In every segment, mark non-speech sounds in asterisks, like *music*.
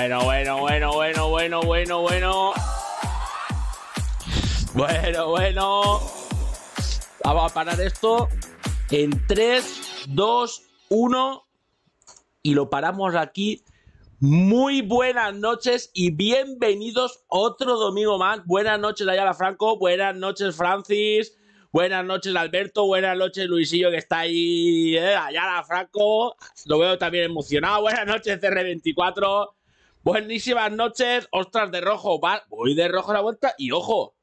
Bueno, bueno, bueno, bueno, bueno, bueno, bueno. Bueno, bueno. Vamos a parar esto en 3, 2, 1 y lo paramos aquí. Muy buenas noches y bienvenidos otro domingo más. Buenas noches Ayala Franco, buenas noches Francis, buenas noches Alberto, buenas noches Luisillo que está ahí, eh, Ayala Franco, lo veo también emocionado. Buenas noches CR24, Buenísimas noches, ostras de rojo, voy de rojo a la vuelta y ojo,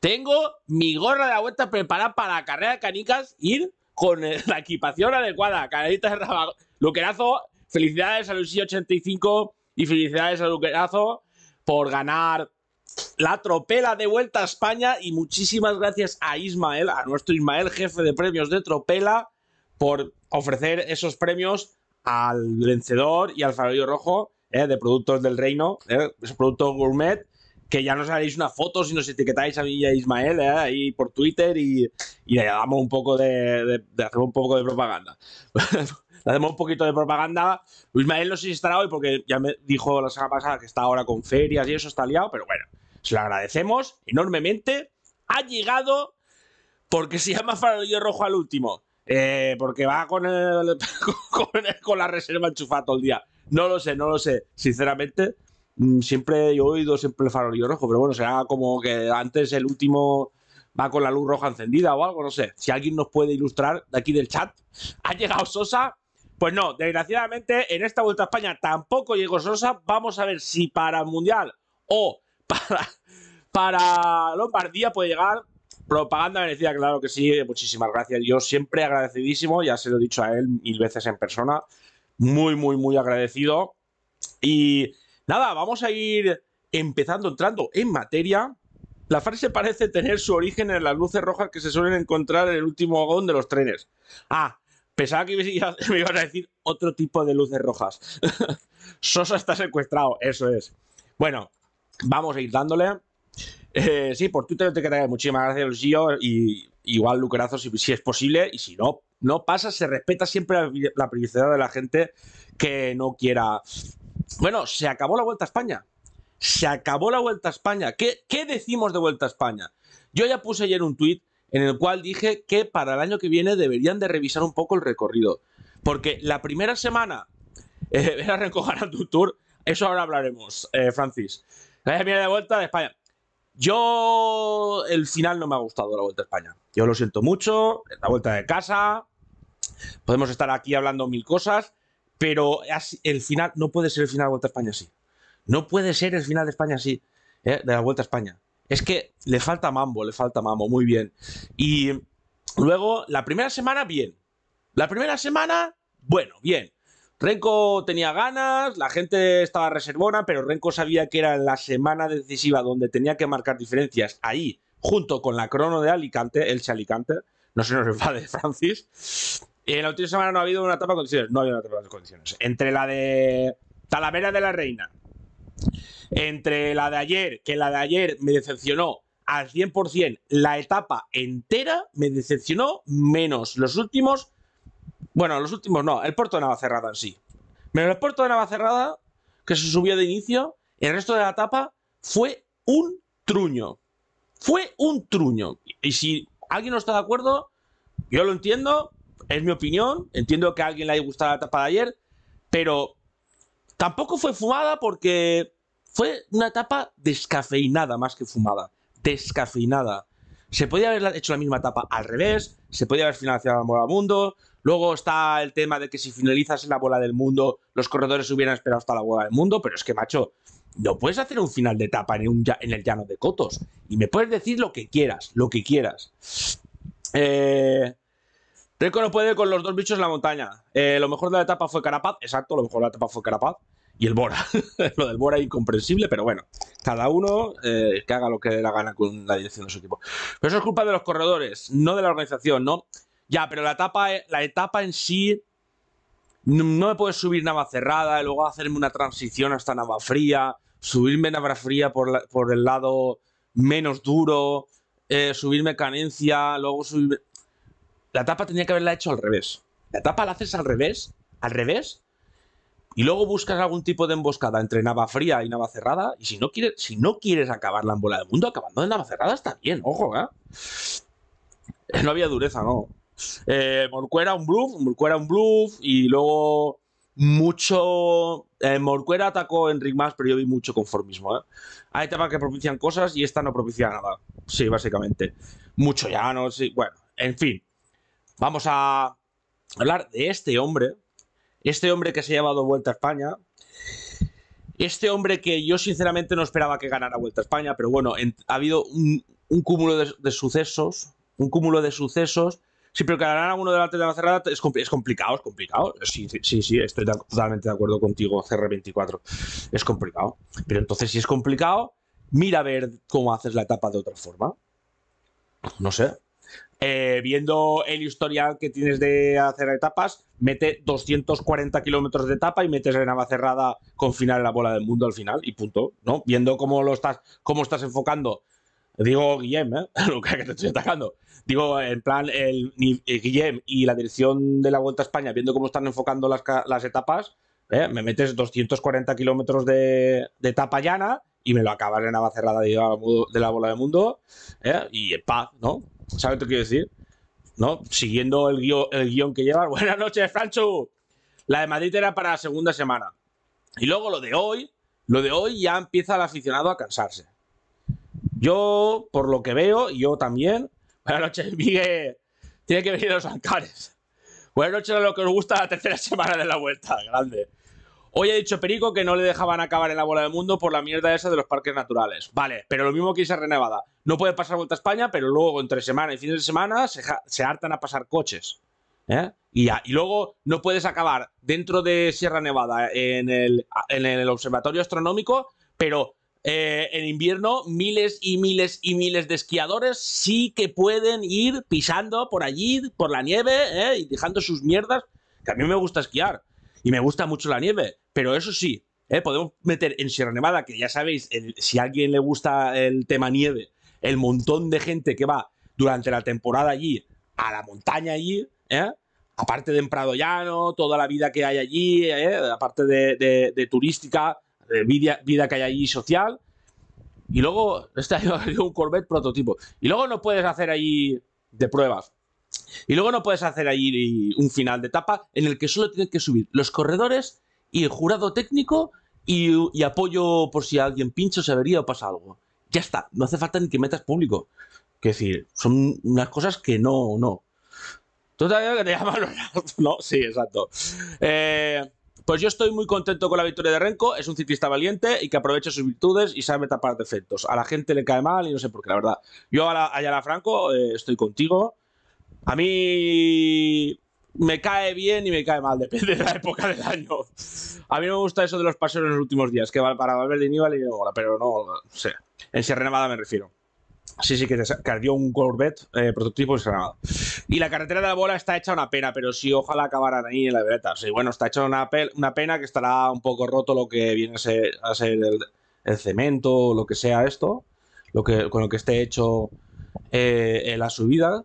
tengo mi gorra de la vuelta preparada para la carrera de canicas, ir con *laughs* la equipación adecuada, canadita de Rabago. Luquerazo, felicidades a luisillo 85 y felicidades a Luquerazo por ganar la tropela de vuelta a España y muchísimas gracias a Ismael, a nuestro Ismael, jefe de premios de tropela, por ofrecer esos premios al vencedor y al farolillo rojo eh, de productos del reino, ¿eh? es producto gourmet, que ya nos haréis una foto si nos etiquetáis a mí y a Ismael ¿eh? ahí por Twitter y, le damos un poco de, hacemos un poco de propaganda. *laughs* le hacemos un poquito de propaganda. Ismael no sé si estará hoy porque ya me dijo la semana pasada que está ahora con ferias y eso está liado, pero bueno, se lo agradecemos enormemente. Ha llegado porque se llama farolillo rojo al último. Eh, porque va con, *laughs* con, con, la reserva enchufada todo el día. No lo sé, no lo sé. Sinceramente, mm, siempre he oído siempre el farolillo rojo, pero bueno, será como que antes el último va con la luz roja encendida o algo, no sé. Si alguien nos puede ilustrar de aquí del chat, ¿ha llegado Sosa? Pues no, desgraciadamente en esta Vuelta a España tampoco llegó Sosa. Vamos a ver si para el Mundial o *laughs* para, para Lombardía puede llegar. Propaganda merecida, claro que sí, muchísimas gracias. Yo siempre agradecidísimo, ya se lo he dicho a él mil veces en persona muy, muy, muy agradecido. Y nada, vamos a ir empezando, entrando en materia. La frase parece tener su origen en las luces rojas que se suelen encontrar en el último vagón de los trenes. Ah, pensaba que *laughs* me ibas a decir otro tipo de luces rojas. *laughs* Sosa está secuestrado, eso es. Bueno, vamos a ir dándole. Eh, sí, por Twitter te quedaré muchísimas gracias, Gio. Y igual, Lucrazo, si es posible. Y si no, no pasa, se respeta siempre la privacidad de la gente que no quiera. Bueno, se acabó la Vuelta a España. Se acabó la Vuelta a España. ¿Qué, decimos de Vuelta a España? Yo ya puse ayer un tuit en el cual dije que para el año que viene deberían de revisar un poco el recorrido. Porque la primera semana *laughs* eh, era recoger a tu tour, eso ahora hablaremos, eh, Francis. Eh, la primera de vuelta a España. Yo, el final no me ha gustado la Vuelta a España. Yo lo siento mucho, la vuelta de casa, Podemos estar aquí hablando mil cosas, pero el final no puede ser el final de la Vuelta a España así. No puede ser el final de España así, ¿eh? de la Vuelta a España. Es que le falta mambo, le falta mambo, muy bien. Y luego, la primera semana, bien. La primera semana, bueno, bien. Renko tenía ganas, la gente estaba reservona, pero Renko sabía que era la semana decisiva donde tenía que marcar diferencias. Ahí, junto con la crono de Alicante, el Alicante, no se nos enfade *laughs* Francis. Y en la última semana no ha habido una etapa de condiciones. No ha habido una etapa de condiciones. Entre la de Talavera de la Reina, entre la de ayer, que la de ayer me decepcionó al 100%, la etapa entera me decepcionó menos los últimos. Bueno, los últimos no, el puerto de Navacerrada en sí. Menos el puerto de Navacerrada, que se subió de inicio, el resto de la etapa fue un truño. Fue un truño. Y si alguien no está de acuerdo, yo lo entiendo, es mi opinión, entiendo que a alguien le haya gustado la etapa de ayer, pero tampoco fue fumada porque fue una etapa descafeinada más que fumada, descafeinada. Se podía haber hecho la misma etapa al revés, se podía haber financiado la bola del mundo, luego está el tema de que si finalizas en la bola del mundo, los corredores hubieran esperado hasta la bola del mundo, pero es que, macho, no puedes hacer un final de etapa en, en el llano de Cotos. Y me puedes decir lo que quieras, lo que quieras. Eh, Reco no puede con los dos bichos en la montaña. Eh, lo mejor de la etapa fue Carapaz. Exacto, lo mejor de la etapa fue Carapaz. Y el Bora. *laughs* lo del Bora es incomprensible, pero bueno. Cada uno eh, que haga lo que le la gana con la dirección de su equipo. Pero eso es culpa de los corredores, no de la organización, ¿no? Ya, pero la etapa, eh, en sí no me puedes subir Nava cerrada luego hacerme una transición hasta Nava fría, subirme Nava fría por, el lado menos duro, subirme Canencia, luego subirme la tapa tenía que haberla hecho al revés. La tapa la haces al revés, al revés, y luego buscas algún tipo de emboscada entre nava fría y nava cerrada. Y si no quieres, si no quieres acabarla en bola del mundo, acabando en nava cerrada está bien, ojo, ¿eh? eh no había dureza, no. Eh, Morcuera un bluff, Morcuera un bluff, y luego mucho. Eh, Morcuera atacó en más, pero yo vi mucho conformismo. Hay etapas que propician cosas y esta no propicia nada. Sí, básicamente. Mucho llano, sí. Bueno, en fin. Vamos a hablar de este hombre, este hombre que se ha llevado Vuelta a España, este hombre que yo sinceramente no esperaba que ganara Vuelta a España, pero bueno, ha habido un, cúmulo de, sucesos, un cúmulo de sucesos. Sí, pero que ganara uno delante de la cerrada es, complicado, es complicado. Sí, sí, sí, estoy totalmente de acuerdo contigo, CR24. Es complicado. Pero entonces, si es complicado, mira a ver cómo haces la etapa de otra forma. No sé, eh, viendo el historial que tienes de hacer etapas, mete 240 kilómetros de etapa y metes en Navacerrada cerrada con final en la bola del mundo al final y punto, ¿no? Viendo cómo lo estás, cómo estás enfocando. Digo Guillem, ¿eh? *laughs* que te estoy atacando. Digo, en plan, el, eh, Guillem y la dirección de la Vuelta a España, viendo cómo están enfocando las, etapas, ¿eh? me metes 240 kilómetros de, de etapa llana y me lo acabas en Navacerrada cerrada de la bola del mundo y paz, ¿no? ¿Sabes lo que quiero decir? ¿No? Siguiendo el guión, el que lleva. *laughs* Buenas noches, Franchu. La de Madrid era para la segunda semana. Y luego lo de hoy, lo de hoy ya empieza el aficionado a cansarse. Yo, por lo que veo, yo también. *laughs* Buenas noches, Miguel. Tiene que venir los Ancares. Buenas noches a lo que os gusta la tercera *laughs* semana de la vuelta. Grande. Hoy ha dicho Perico que no le dejaban acabar en la bola del mundo por la mierda esa de los parques naturales. Vale, pero lo mismo que Sierra Nevada No puede pasar vuelta a España, pero luego entre semana y fines de semana se, hartan a pasar coches. ¿Eh? Y, luego no puedes acabar dentro de Sierra Nevada en el, observatorio astronómico, pero eh, en invierno miles y miles y miles de esquiadores sí que pueden ir pisando por allí, por la nieve, ¿eh? y dejando sus mierdas, que a mí me gusta esquiar y me gusta mucho la nieve. Pero eso sí, ¿eh? podemos meter en Sierra Nevada, que ya sabéis, si a alguien le gusta el tema nieve, el montón de gente que va durante la temporada allí, a la montaña allí, ¿eh? aparte de en Prado Llano, toda la vida que hay allí, ¿eh? aparte de, turística, vida, que hay allí social. Y luego, este *laughs* año un Corvette prototipo. Y luego no puedes hacer allí de pruebas. Y luego no puedes hacer allí un final de etapa en el que solo tienes que subir los corredores y el jurado técnico y, apoyo por si alguien pincho se avería o pasa algo. Ya está, no hace falta ni que metas público. Que decir, son unas cosas que no, no. Tú todavía que te llaman *laughs* No, sí, exacto. Eh, pues yo estoy muy contento con la victoria de Renko. Es un ciclista valiente y que aprovecha sus virtudes y sabe tapar defectos. A la gente le cae mal y no sé por qué, la verdad. Yo a, la, Franco eh, estoy contigo. A mí me cae bien y me cae mal, *laughs* depende de la época del año. A mí me gusta eso de los paseos en los últimos días, que va para Valverde y Nibali y pero no, sé. En Sierra Nevada me refiero. Sí, sí, que ardió un Corvette eh, prototipo en Sierra Nevada. Y la carretera de la bola está hecha una pena, pero sí, ojalá acabaran ahí en la vereta. Sí, bueno, está hecha una, pena que estará un poco roto lo que viene a ser, el, cemento o lo que sea esto, lo que, con lo que esté hecho eh, la subida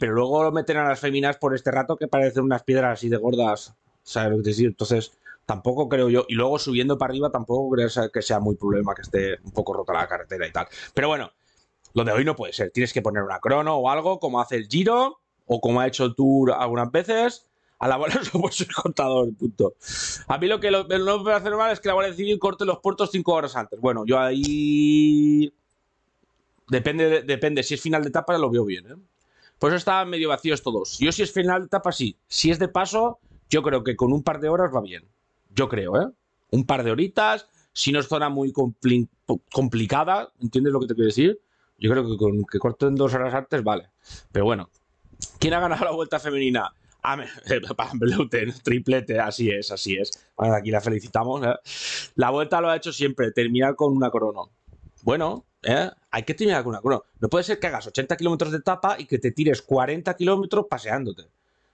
pero luego lo meten a las féminas por este rato que parecen unas piedras así de gordas. ¿Sabes lo decir? Entonces, tampoco creo yo. Y luego subiendo para arriba, tampoco creo que sea muy problema que esté un poco rota la carretera y tal. Pero bueno, lo de hoy no puede ser. Tienes que poner una crono o algo, como hace el Giro, o como ha hecho el Tour algunas veces. A la bola *laughs* de el contador, punto. A mí lo que no me hacer mal es que la Guardia corte los puertos cinco horas antes. Bueno, yo ahí. Depende, depende. Si es final de etapa, lo veo bien, ¿eh? Pues eso estaban medio vacíos todos. Yo si es final de etapa, sí. Si es de paso, yo creo que con un par de horas va bien. Yo creo, ¿eh? Un par de horitas, si no es zona muy complicada, ¿entiendes lo que te quiero decir? Yo creo que con que corten dos horas antes, vale. Pero bueno, ¿quién ha ganado la vuelta femenina? me... *laughs* triplete, así es, así es. Bueno, aquí la felicitamos. ¿eh? La vuelta lo ha hecho siempre, terminar con una corona. Bueno, ¿eh? Hay que tener alguna. no puede ser que hagas 80 kilómetros de etapa y que te tires 40 kilómetros paseándote.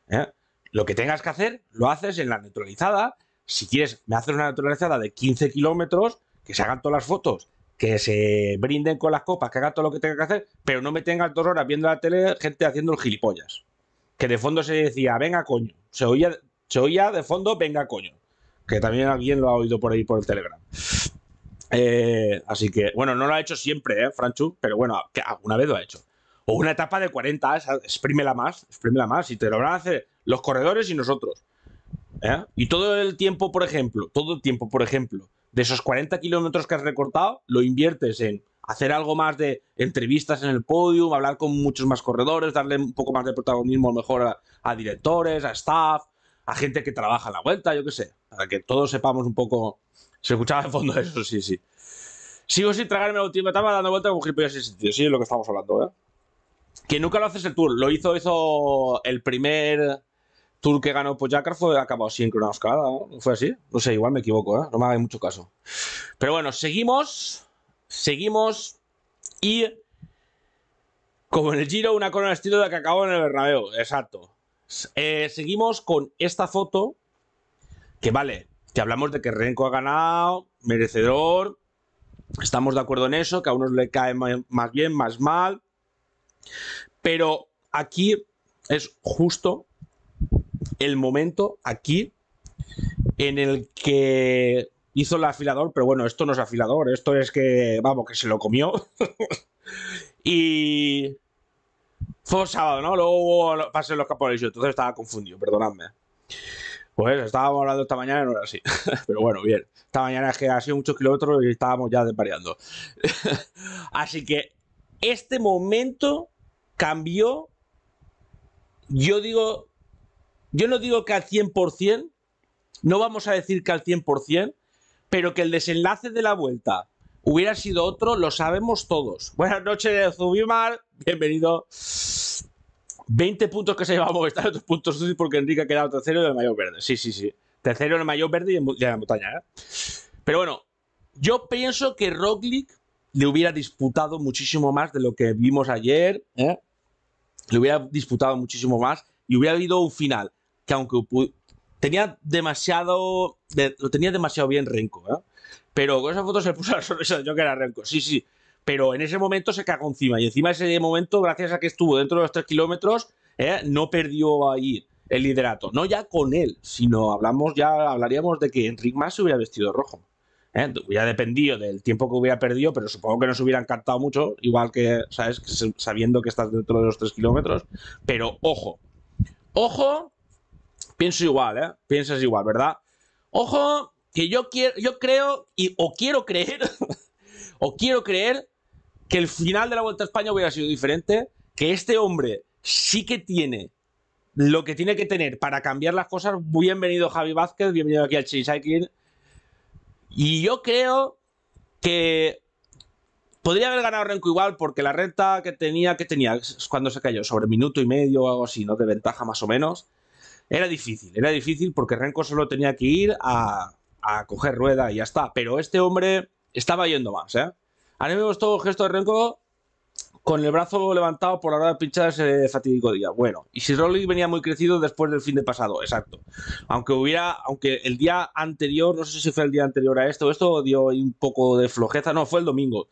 ¿eh? Lo que tengas que hacer, lo haces en la neutralizada. Si quieres, me haces una neutralizada de 15 kilómetros, que se hagan todas las fotos, que se brinden con las copas, que hagan todo lo que tenga que hacer, pero no me tengas dos horas viendo la tele gente haciendo el gilipollas. Que de fondo se decía, venga coño. Se oía, se oía de fondo, venga coño. Que también alguien lo ha oído por ahí por el Telegram. Eh, así que, bueno, no lo ha hecho siempre, ¿eh, Franchu? Pero bueno, que alguna vez lo ha hecho. O una etapa de 40, exprímela más, exprímela más, y te lo van a hacer los corredores y nosotros. ¿eh? Y todo el tiempo, por ejemplo, todo el tiempo, por ejemplo, de esos 40 kilómetros que has recortado, lo inviertes en hacer algo más de entrevistas en el podio, hablar con muchos más corredores, darle un poco más de protagonismo mejor a, directores, a staff, a gente que trabaja en la vuelta, yo qué sé, para que todos sepamos un poco se escuchaba de fondo eso, sí, sí. Sigo sin tragarme la última etapa dando vueltas con gilipollas ese sentido. Sí, es lo que estamos hablando, ¿eh? Que nunca lo haces el tour. Lo hizo, hizo el primer tour que ganó Poyacar fue acabado sin cada, ¿no? Fue así. No sé, igual me equivoco, ¿eh? No me hagáis mucho caso. Pero bueno, seguimos. Seguimos. Y. Como en el Giro, una corona estilo de la que acabó en el Bernabéu. Exacto. Eh, seguimos con esta foto. Que vale, que hablamos de que Renko ha ganado, merecedor, estamos de acuerdo en eso, que a unos le cae más bien, más mal, pero aquí es justo el momento, aquí, en el que hizo el afilador, pero bueno, esto no es afilador, esto es que, vamos, que se lo comió. *laughs* y fue sábado, ¿no? Luego pasé los capones, entonces estaba confundido, perdonadme. Pues estábamos hablando esta mañana y no era así. *laughs* Pero bueno, bien. Esta mañana es que ha sido muchos kilómetros y estábamos ya desvariando. *laughs* así que este momento cambió. Yo digo, yo no digo que al 100%, no vamos a decir que al 100%, pero que el desenlace de la vuelta hubiera sido otro, lo sabemos todos. Buenas noches, Zubimar. Bienvenido. 20 puntos que se a Movistar, otros puntos porque Enrique ha quedado tercero en el mayor verde. Sí, sí, sí. Tercero en el mayor verde y en, la montaña. ¿eh? Pero bueno, yo pienso que Roglic le hubiera disputado muchísimo más de lo que vimos ayer. ¿eh? Le hubiera disputado muchísimo más y hubiera habido un final que aunque tenía demasiado, lo tenía demasiado bien Renko. ¿eh? Pero con esa foto se puso la *laughs* sorpresa yo que era Renko. Sí, sí, pero en ese momento se cagó encima. Y encima ese momento, gracias a que estuvo dentro de los 3 kilómetros, ¿eh? no perdió ahí el liderato. No ya con él, sino hablamos, ya hablaríamos de que Enric Mas se hubiera vestido rojo. ¿eh? hubiera dependido del tiempo que hubiera perdido, pero supongo que nos hubieran encantado mucho, igual que, ¿sabes? Sabiendo que estás dentro de los 3 kilómetros. Pero ojo, ojo, pienso igual, ¿eh? Piensas igual, ¿verdad? Ojo, que yo, quiero, yo creo, y, o quiero creer, *laughs* o quiero creer que el final de la Vuelta a España hubiera sido diferente, que este hombre sí que tiene lo que tiene que tener para cambiar las cosas. Bienvenido Javi Vázquez, bienvenido aquí al Chinsaikin. Y yo creo que podría haber ganado Renko igual porque la renta que tenía, que tenía cuando se cayó, sobre minuto y medio o algo así, ¿no? De ventaja más o menos. Era difícil, era difícil porque Renko solo tenía que ir a, a coger rueda y ya está. Pero este hombre estaba yendo más, ¿eh? A mí me gustó el gesto de Renko con el brazo levantado por la hora de pinchar ese fatídico día. Bueno, y si venía muy crecido después del fin de pasado, exacto. Aunque hubiera, aunque el día anterior, no sé si fue el día anterior a esto, esto dio un poco de flojeza, no, fue el domingo.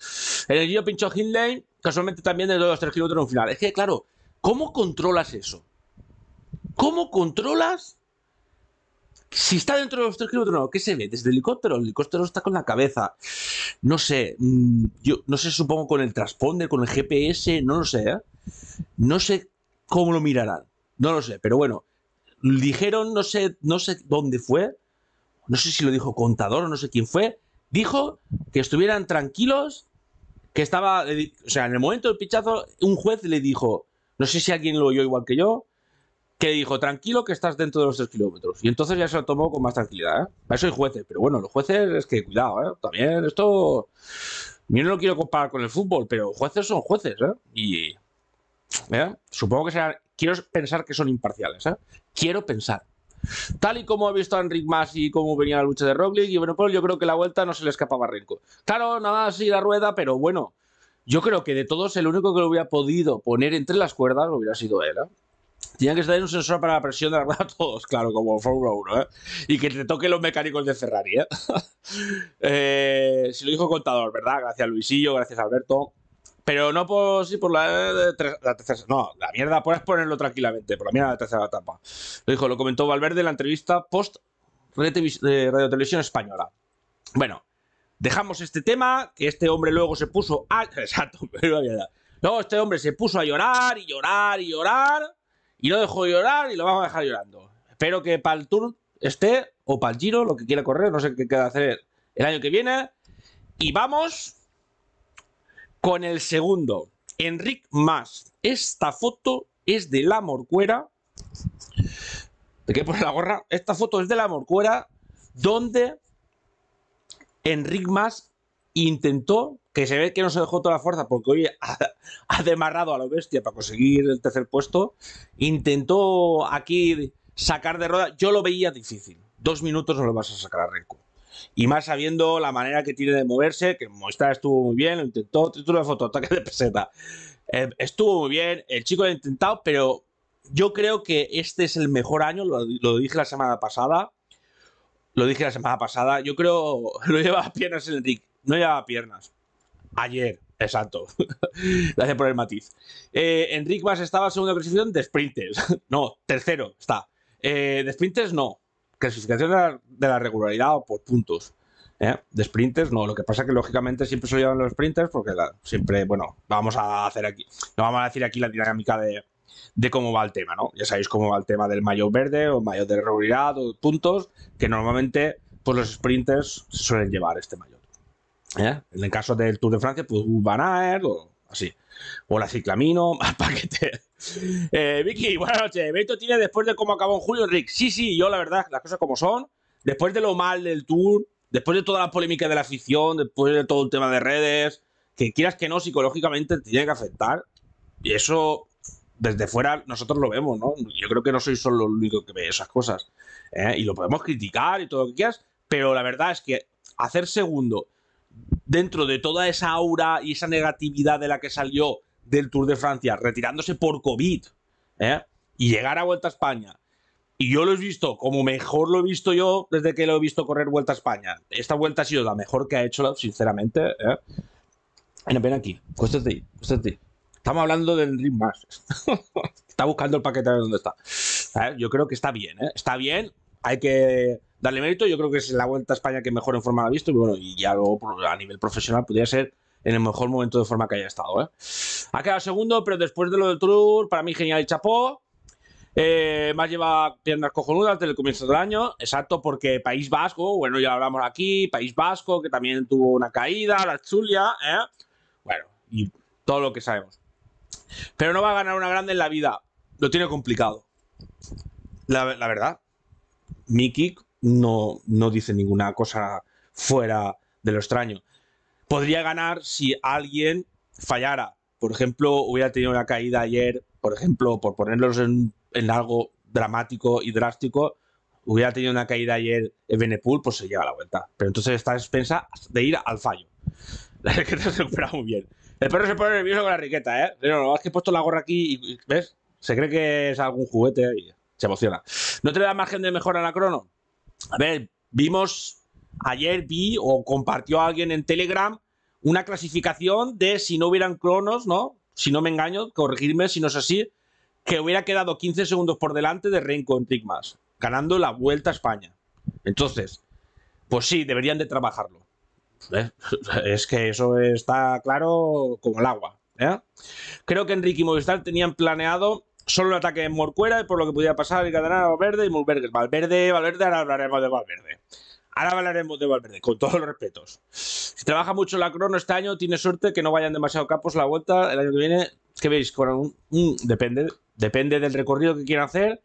En el Giro pinchó Hindley, casualmente también de los 3 kilómetros en un final. Es que, claro, ¿cómo controlas eso? ¿Cómo controlas si está dentro de los 3 kilómetros, ¿qué se ve? Desde el helicóptero, el helicóptero está con la cabeza. No sé, mm, yo no sé, supongo con el transponder, con el GPS, no lo sé, ¿eh? No sé cómo lo mirarán, no lo sé, pero bueno, dijeron, no sé, no sé dónde fue, no sé si lo dijo contador o no sé quién fue, dijo que estuvieran tranquilos, que estaba, o sea, en el momento del pichazo, un juez le dijo, no sé si alguien lo oyó igual que yo, que dijo, tranquilo que estás dentro de los 3 kilómetros. Y entonces ya se lo tomó con más tranquilidad. ¿eh? eso hay jueces, pero bueno, los jueces es que cuidado, ¿eh? también esto... Yo no lo quiero comparar con el fútbol, pero jueces son jueces, ¿eh? Y... ¿eh? Supongo que serán... Quiero pensar que son imparciales, ¿eh? Quiero pensar. Tal y como ha visto a Enric Mas y cómo venía la lucha de Roglic y bueno, pues yo creo que la vuelta no se le escapaba a Renko. Claro, nada así la rueda, pero bueno, yo creo que de todos el único que lo hubiera podido poner entre las cuerdas hubiera sido él. ¿eh? Tiene que en un sensor para la presión de la rueda *laughs* todos, claro, como Fórmula 1, ¿eh? Y que te toque los mecánicos de Ferrari, ¿eh? *laughs* eh si lo dijo contador, ¿verdad? Gracias Luisillo, gracias Alberto. Pero no por, por la, eh, la, tercera. No, la mierda, puedes ponerlo tranquilamente, por la mierda de la tercera etapa. Lo dijo, lo comentó Valverde en la entrevista post de eh, Radio Televisión Española. Bueno, dejamos este tema, que este hombre luego se puso a. *laughs* Exacto, pero Luego este hombre se puso a llorar y llorar y llorar. Y lo dejo llorar y lo vamos a dejar llorando. Espero que para el Tour esté, o para el Giro, lo que quiera correr, no sé qué queda hacer el año que viene. Y vamos con el segundo, Enric Mas. Esta foto es de la morcuera. ¿De qué pone la gorra? Esta foto es de la morcuera, donde Enric Mas intentó, que se ve que no se dejó toda la fuerza porque hoy *laughs* ha, demarrado a la bestia para conseguir el tercer puesto, intentó aquí sacar de rueda, yo lo veía difícil, dos minutos no lo vas a sacar a Renko. Y más sabiendo la manera que tiene de moverse, que Movistar estuvo muy bien, lo intentó, título de foto, ataque de peseta. Eh, estuvo muy bien, el chico lo ha intentado, pero yo creo que este es el mejor año, lo, dije la semana pasada, lo dije la semana pasada, yo creo, *laughs* lo lleva a piernas el Enrique. No llevaba piernas. Ayer, exacto. *laughs* Gracias por el matiz. Eh, Enric estaba en segunda clasificación de sprinters. *laughs* no, tercero está. Eh, de sprinters no. Clasificación de la, regularidad o por puntos. Eh, de sprinters, no. Lo que pasa es que lógicamente siempre se llevan los sprinters porque siempre, bueno, vamos a hacer aquí, no vamos a decir aquí la dinámica de, cómo va el tema, ¿no? Ya sabéis cómo va el tema del mayo verde o mayo de regularidad o puntos que normalmente pues los sprinters suelen llevar este mayo. ¿Eh? En el caso del Tour de Francia, pues Van Aert o así. O la Ciclamino, más *laughs* paquete. Eh, Vicky, buenas noches. Beto tiene después de cómo acabó en julio, Rick. Sí, sí, yo la verdad, las cosas como son. Después de lo mal del Tour, después de toda la polémica de la afición, después de todo el tema de redes, que quieras que no, psicológicamente te tiene que afectar. Y eso, desde fuera, nosotros lo vemos, ¿no? Yo creo que no soy solo el único que ve esas cosas. ¿eh? Y lo podemos criticar y todo lo que quieras, pero la verdad es que hacer segundo dentro de toda esa aura y esa negatividad de la que salió del Tour de Francia, retirándose por COVID, ¿eh? y llegar a Vuelta a España. Y yo lo he visto como mejor lo he visto yo desde que lo he visto correr Vuelta a España. Esta vuelta ha sido la mejor que ha hecho, sinceramente. ¿eh? Ven aquí, Cuéntate, ahí, Estamos hablando del Dream *laughs* está buscando el paquete a ver dónde está. ¿Eh? Yo creo que está bien, ¿eh? está bien. Hay que darle mérito. Yo creo que es la Vuelta a España que mejor en forma la ha visto. Y bueno, y ya luego a nivel profesional podría ser en el mejor momento de forma que haya estado. ¿eh? Ha quedado segundo, pero después de lo del Tour, para mí genial y chapó. Eh, más lleva piernas cojonudas desde el comienzo del año, exacto, porque País Vasco, bueno, ya hablamos aquí, País Vasco, que también tuvo una caída, la Chulia, ¿eh? bueno, y todo lo que sabemos. Pero no va a ganar una grande en la vida, lo tiene complicado. La, la verdad, Mikic no, no dice ninguna cosa fuera de lo extraño. Podría ganar si alguien fallara. Por ejemplo, hubiera tenido una caída ayer, por ejemplo, por ponerlos en, algo dramático y drástico, hubiera tenido una caída ayer en Benepool, pues se lleva la vuelta. Pero entonces está expensa de ir al fallo. La *laughs* riqueta se recuperado muy bien. El perro se pone nervioso con la riqueta, ¿eh? No, no, es que he puesto la gorra aquí y, ¿ves? Se cree que es algún juguete y se emociona. ¿No te da margen de mejora a la crono? A ver, vimos, ayer vi o compartió alguien en Telegram una clasificación de si no hubieran cronos, ¿no? Si no me engaño, corregirme si no es así, que hubiera quedado 15 segundos por delante de Renko en ganando la Vuelta a España. Entonces, pues sí, deberían de trabajarlo. ¿Eh? *laughs* Es que eso está claro como el agua. ¿eh? Creo que Enrique y Movistar tenían planeado solo un ataque en Morcuera, y por lo que pudiera pasar, y ganar a Valverde y Valverde, Valverde, Valverde, ahora hablaremos de Valverde. Ahora hablaremos de Valverde, con todos los respetos. Si trabaja mucho la crono este año, tiene suerte que no vayan demasiado capos la vuelta el año que viene. ¿Qué veis, con depende, depende del recorrido que quieran hacer.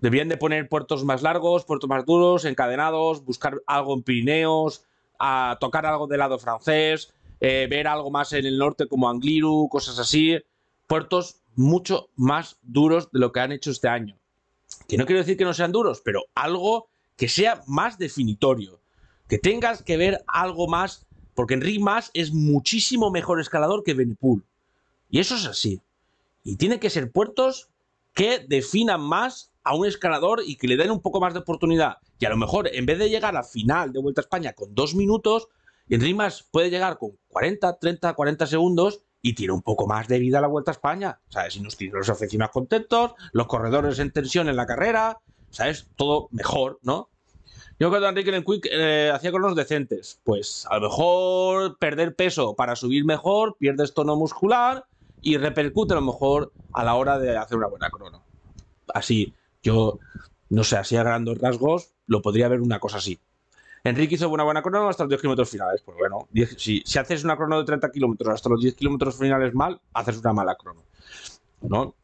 Debían de poner puertos más largos, puertos más duros, encadenados, buscar algo en Pirineos, a tocar algo del lado francés, eh, ver algo más en el norte como Angliru, cosas así. Puertos mucho más duros de lo que han hecho este año. Que no quiero decir que no sean duros, pero algo que sea más definitorio. Que tengas que ver algo más, porque Enric Mas es muchísimo mejor escalador que Benipul... Y eso es así. Y tienen que ser puertos que definan más a un escalador y que le den un poco más de oportunidad. Y a lo mejor, en vez de llegar a final de Vuelta a España con dos minutos, Enric Mas puede llegar con 40, 30, 40 segundos y tiene un poco más de vida la Vuelta a España. ¿Sabes? Y nos tiene los aficionados contentos, los corredores en tensión en la carrera, ¿sabes? Todo mejor, ¿no? Yo creo que Enrique en Quick eh, hacía con los decentes. Pues a lo mejor perder peso para subir mejor, pierdes tono muscular y repercute a lo mejor a la hora de hacer una buena crono. Así, yo, no sé, así a grandes rasgos, lo podría ver una cosa así. Enrique hizo una buena crono hasta los 10 kilómetros finales. Pues bueno, si, haces una crono de 30 kilómetros hasta los 10 kilómetros finales mal, haces una mala crono. ¿no?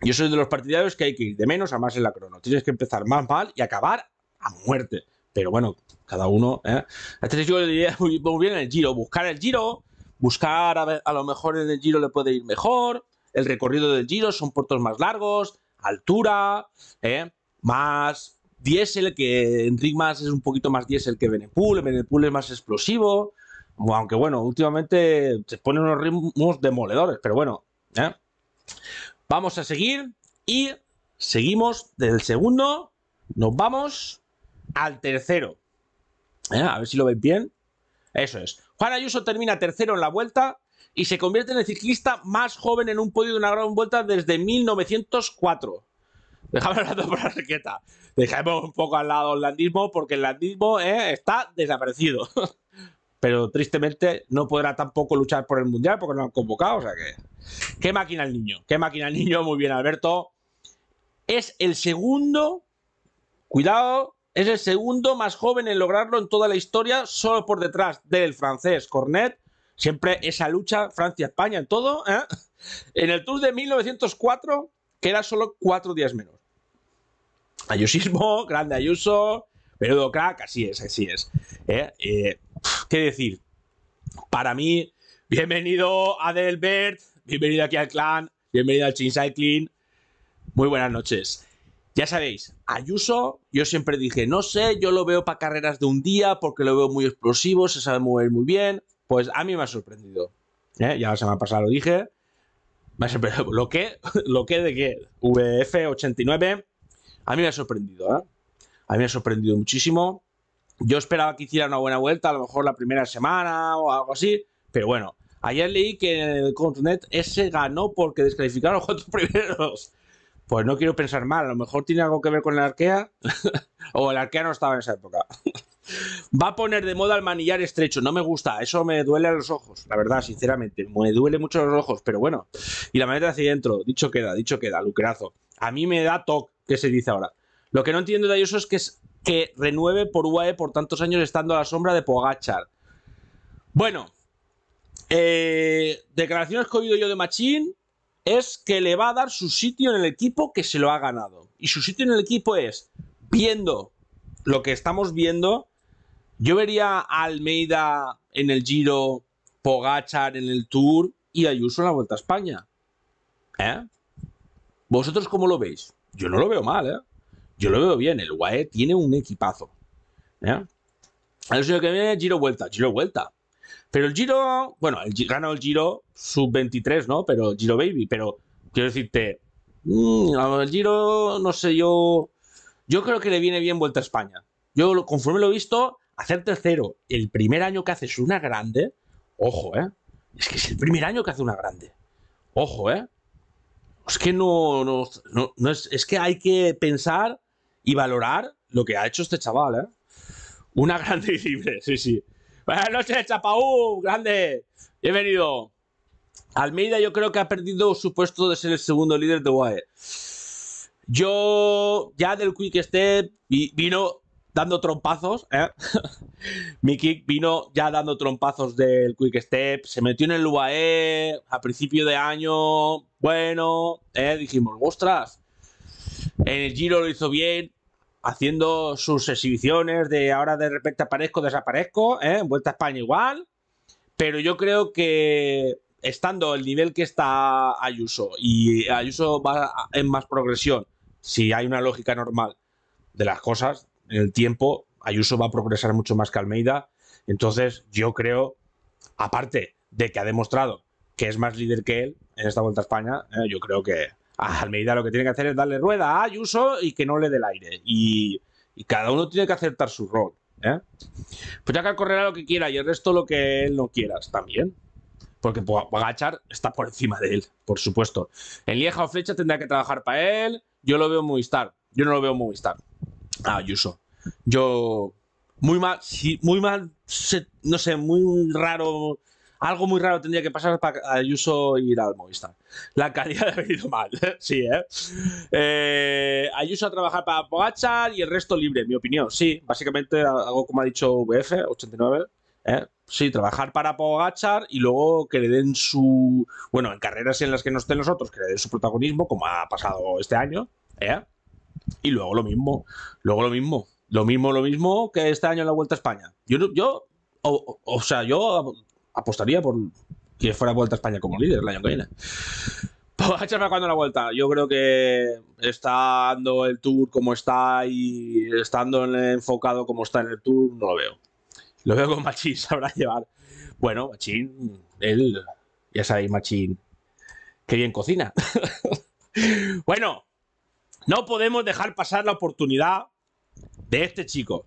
Yo soy de los partidarios que hay que ir de menos a más en la crono. Tienes que empezar más mal y acabar a muerte. Pero bueno, cada uno. ¿eh? Entonces yo le diría muy, muy bien el giro, buscar el giro, buscar a, lo mejor en el giro le puede ir mejor. El recorrido del giro son puertos más largos, altura, ¿eh? más Diesel que en RIGMAS es un poquito más diésel que Benepool, Benepool es más explosivo, aunque bueno, últimamente se ponen unos ritmos demoledores, pero bueno. ¿eh? Vamos a seguir y seguimos del segundo, nos vamos al tercero. ¿eh? A ver si lo veis bien. Eso es. Juan Ayuso termina tercero en la vuelta y se convierte en el ciclista más joven en un podio de una gran vuelta desde 1904. Dejamos hablando por Dejemos un poco al lado el landismo porque el landismo eh, está desaparecido. *laughs* Pero tristemente no podrá tampoco luchar por el mundial porque no han convocado. sea que. Qué máquina el niño. Qué máquina el niño. Muy bien, Alberto. Es el segundo. Cuidado. Es el segundo más joven en lograrlo en toda la historia, solo por detrás del francés Cornet. Siempre esa lucha Francia-España en todo. ¿eh? *laughs* En el Tour de 1904 era solo cuatro días menos. Ayusismo, *laughs* grande Ayuso, menudo crack, así es, así es. ¿Eh? ¿Eh? qué decir? Para mí, bienvenido Adelbert, bienvenido aquí al clan, bienvenido al Chin Cycling, muy buenas noches. Ya sabéis, Ayuso, yo siempre dije, no sé, yo lo veo para carreras de un día porque lo veo muy explosivo, se sabe mover muy bien. Pues a mí me ha sorprendido. ¿Eh? Ya la semana pasada lo dije. Lo que, lo que de que VF89 a mí me ha sorprendido, ¿eh? A mí me ha sorprendido muchísimo. Yo esperaba que hiciera una buena vuelta, a lo mejor la primera semana o algo así, pero bueno. Ayer leí que el Continent ese ganó porque descalificaron los cuatro *laughs* primeros. Pues no quiero pensar mal, a lo mejor tiene algo que ver con el Arkea, *laughs* o el Arkea no estaba en esa época. Va a poner de moda el manillar estrecho. No me gusta, eso me duele a los ojos, la verdad, sinceramente. Me duele mucho los ojos, pero bueno. Y la de hacia adentro, dicho queda, dicho queda, lucrazo. A mí me da toc, que se dice ahora. Lo que no entiendo de eso es que, es que renueve por UAE por tantos años estando a la sombra de Pogachar. Bueno, eh, declaraciones que he oído yo de Machín es que le va a dar su sitio en el equipo que se lo ha ganado. Y su sitio en el equipo es, viendo lo que estamos viendo, yo vería a Almeida en el Giro, Pogachar en el Tour y Ayuso en la Vuelta a España. ¿eh? ¿Vosotros cómo lo veis? Yo no lo veo mal, ¿eh? Yo lo veo bien. El UAE tiene un equipazo. ¿Eh? El que viene, Giro Vuelta, Giro Vuelta. Pero el Giro, bueno, el, ganó el Giro sub-23, ¿no? Pero Giro Baby, pero quiero decirte, mm, el Giro, no sé, yo. Yo creo que le viene bien Vuelta a España. Yo, conforme lo he visto, hacer tercero el primer año que haces una grande, ojo, ¿eh? Es que es el primer año que hace una grande. Ojo, ¿eh? Es que no, es, que hay que pensar y valorar lo que ha hecho este chaval, ¿eh? Una *laughs* grande y libre, sí, sí. Buenas noches, Chapaú, grande. Bienvenido. Almeida yo creo que ha perdido su puesto de ser el segundo líder de UAE. Yo ya del Quick Step vino dando trompazos. ¿eh? kick *laughs* vino ya dando trompazos del Quick Step, se metió en el UAE a principio de año. Bueno, ¿eh? dijimos, ostras, en el Giro lo hizo bien, haciendo sus exhibiciones de ahora de repente aparezco, desaparezco, ¿eh? en Vuelta a España igual. Pero yo creo que estando el nivel que está Ayuso y Ayuso va en más progresión, si hay una lógica normal de las cosas, en el tiempo, Ayuso va a progresar mucho más que Almeida. Entonces, yo creo, aparte de que ha demostrado que es más líder que él en esta Vuelta a España, eh, yo creo que a Almeida lo que tiene que hacer es darle rueda a Ayuso y que no le dé el aire. Y, cada uno tiene que aceptar su rol. ¿eh? Pues ya que correrá lo que quiera y el resto lo que él no quiera, también. Porque agachar está por encima de él, por supuesto. En Lieja o Flecha tendrá que trabajar para él. Yo lo veo muy estar Yo no lo veo muy estar Ah, Ayuso. Yo, muy mal, muy mal, no sé, muy raro, algo muy raro tendría que pasar para Ayuso ir al Movistar. La calidad *laughs* ha venido mal, sí, ¿eh? ¿eh? Ayuso a trabajar para Pogachar y el resto libre, mi opinión. Sí, básicamente algo como ha dicho VF, 89, ¿eh? Sí, trabajar para Pogachar y luego que le den su. Bueno, en carreras en las que no estén nosotros, que le den su protagonismo, como ha pasado este año, ¿eh? Y luego lo mismo, luego lo mismo, lo mismo, lo mismo que este año en la Vuelta a España. Yo, o, sea, yo apostaría por que fuera Vuelta a España como líder el año que viene. *laughs* Pogachar pues, va cuando la vuelta. Yo creo que estando el tour como está y estando enfocado como está en el tour, no lo veo. Lo veo con Machín, *laughs* sabrá llevar. Bueno, Machín, él, ya sabéis, Machín, que bien cocina. *laughs* bueno, no podemos dejar pasar la oportunidad de este chico,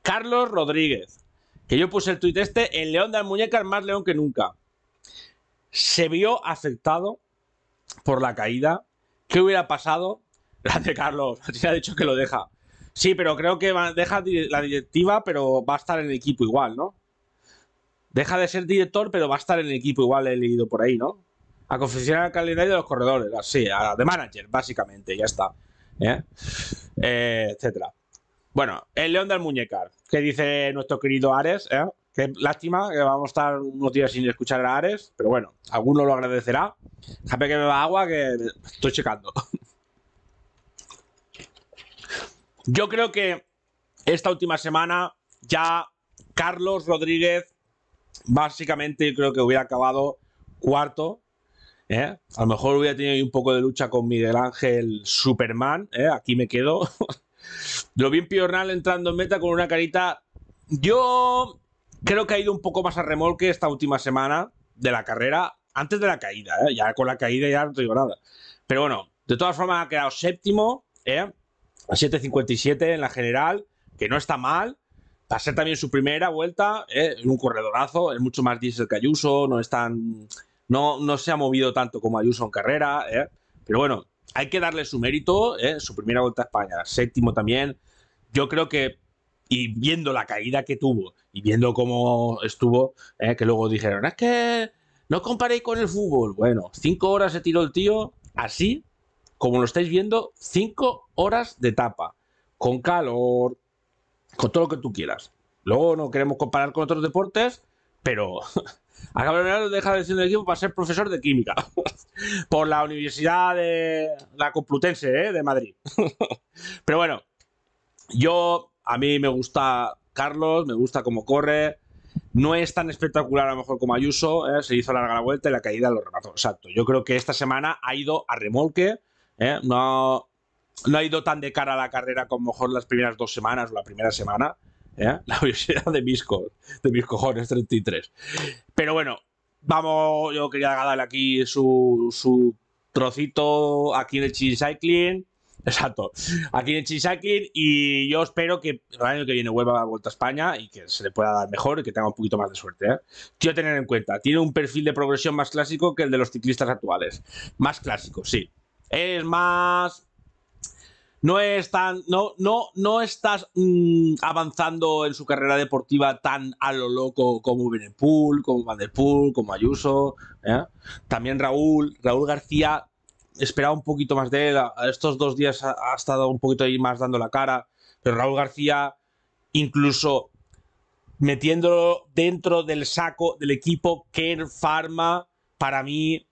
Carlos Rodríguez, que yo puse el tuit este, el león de las muñecas más león que nunca. Se vio afectado por la caída. ¿Qué hubiera pasado? Grande *laughs* Carlos, se ha dicho que lo deja. Sí, pero creo que deja la directiva, pero va a estar en el equipo igual, ¿no? Deja de ser director, pero va a estar en el equipo igual, he leído por ahí, ¿no? a confeccionar el calendario de los corredores, así, a, de manager, básicamente, ya está. ¿eh? Eh, etcétera. Bueno, el León del Muñecar, que dice nuestro querido Ares, ¿eh? lástima que vamos a estar unos días sin escuchar a Ares, pero bueno, alguno lo agradecerá. sabe que va agua, que estoy checando. *laughs* Yo creo que esta última semana ya Carlos Rodríguez, básicamente, yo creo que hubiera acabado cuarto ¿eh? A lo mejor hubiera tenido ahí un poco de lucha con Miguel Ángel Superman, ¿eh? aquí me quedo. *laughs* Lo vi en Piornal entrando en meta con una carita. Yo creo que ha ido un poco más a remolque esta última semana de la carrera, antes de la caída, ¿eh? ya con la caída ya no te digo nada. Pero bueno, de todas formas ha quedado séptimo, ¿eh? a 7.57 en la general, que no está mal. Va a ser también su primera vuelta, En un corredorazo, es mucho más diésel que Ayuso, no es tan no, no se ha movido tanto como Ayuso en carrera, ¿eh? pero bueno, hay que darle su mérito, ¿eh? su primera vuelta a España, séptimo también. Yo creo que, y viendo la caída que tuvo y viendo cómo estuvo, ¿eh? que luego dijeron, es que no comparéis con el fútbol. Bueno, cinco horas se tiró el tío, así como lo estáis viendo, cinco horas de etapa. con calor, con todo lo que tú quieras. Luego no queremos comparar con otros deportes, pero *laughs* Gabriel de deja de ser el equipo para ser profesor de química *laughs* por la Universidad de la Complutense ¿eh? de Madrid. *laughs* Pero bueno, yo a mí me gusta Carlos, me gusta cómo corre. No es tan espectacular a lo mejor como Ayuso, ¿eh? se hizo larga la vuelta y la caída lo remató. Exacto. Yo creo que esta semana ha ido a remolque, ¿eh? no, no ha ido tan de cara a la carrera como mejor las primeras dos semanas o la primera semana. ¿eh? *laughs* la Universidad de mis, de mis cojones 33. Pero bueno, vamos, yo quería darle aquí su, su trocito aquí en el Chin Cycling. Exacto. Aquí en el Cycling y yo espero que el año que viene vuelva a la Vuelta a España y que se le pueda dar mejor y que tenga un poquito más de suerte. ¿eh? Quiero tener en cuenta, tiene un perfil de progresión más clásico que el de los ciclistas actuales. Más clásico, sí. Es más no no, estás mm, avanzando en su carrera deportiva tan a lo loco como Benepool, como Van como Ayuso. ¿eh? También Raúl, Raúl García esperaba un poquito más de él. Estos dos días ha, estado un poquito ahí más dando la cara. Pero Raúl García, incluso metiéndolo dentro del saco del equipo Ken Pharma, para mí,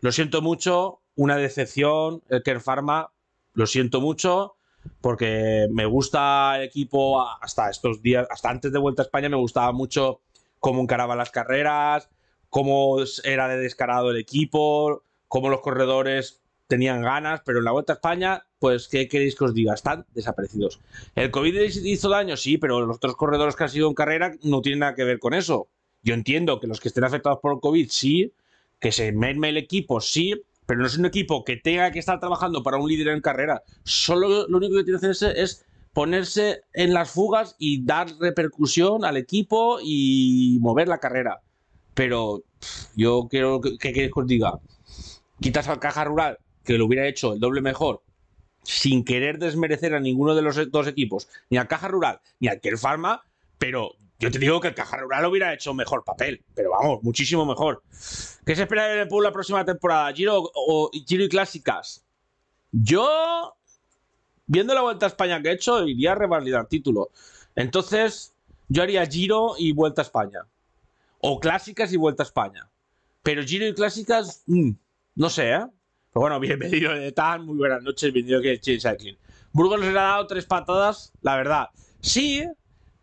lo siento mucho, una decepción. El eh, Pharma lo siento mucho porque me gusta el equipo hasta estos días, hasta antes de Vuelta a España me gustaba mucho cómo encaraba las carreras, cómo era de descarado el equipo, cómo los corredores tenían ganas, pero en la Vuelta a España, pues, ¿qué queréis que os diga? Están desaparecidos. ¿El COVID hizo daño? Sí, pero los otros corredores que han sido en carrera no tienen nada que ver con eso. Yo entiendo que los que estén afectados por el COVID, sí, que se merme el equipo, sí, pero no es un equipo que tenga que estar trabajando para un líder en carrera. Solo lo único que tiene que hacer es ponerse en las fugas y dar repercusión al equipo y mover la carrera. Pero yo quiero que, que, os diga, quitas al caja rural, que lo hubiera hecho el doble mejor, sin querer desmerecer a ninguno de los dos equipos, ni a Caja Rural ni a Pharma, pero yo te digo que el Caja Rural hubiera hecho mejor papel, pero vamos, muchísimo mejor. ¿Qué se espera el Pueblo la próxima temporada? ¿Giro, o, ¿Giro y clásicas? Yo, viendo la Vuelta a España que he hecho, iría a revalidar título. Entonces, yo haría Giro y Vuelta a España. O clásicas y Vuelta a España. Pero Giro y clásicas, mm, no sé, ¿eh? Pero bueno, bienvenido *laughs* de tal muy buenas noches, bienvenido que Chase Cycling. Burgos les ha dado tres patadas, la verdad. Sí,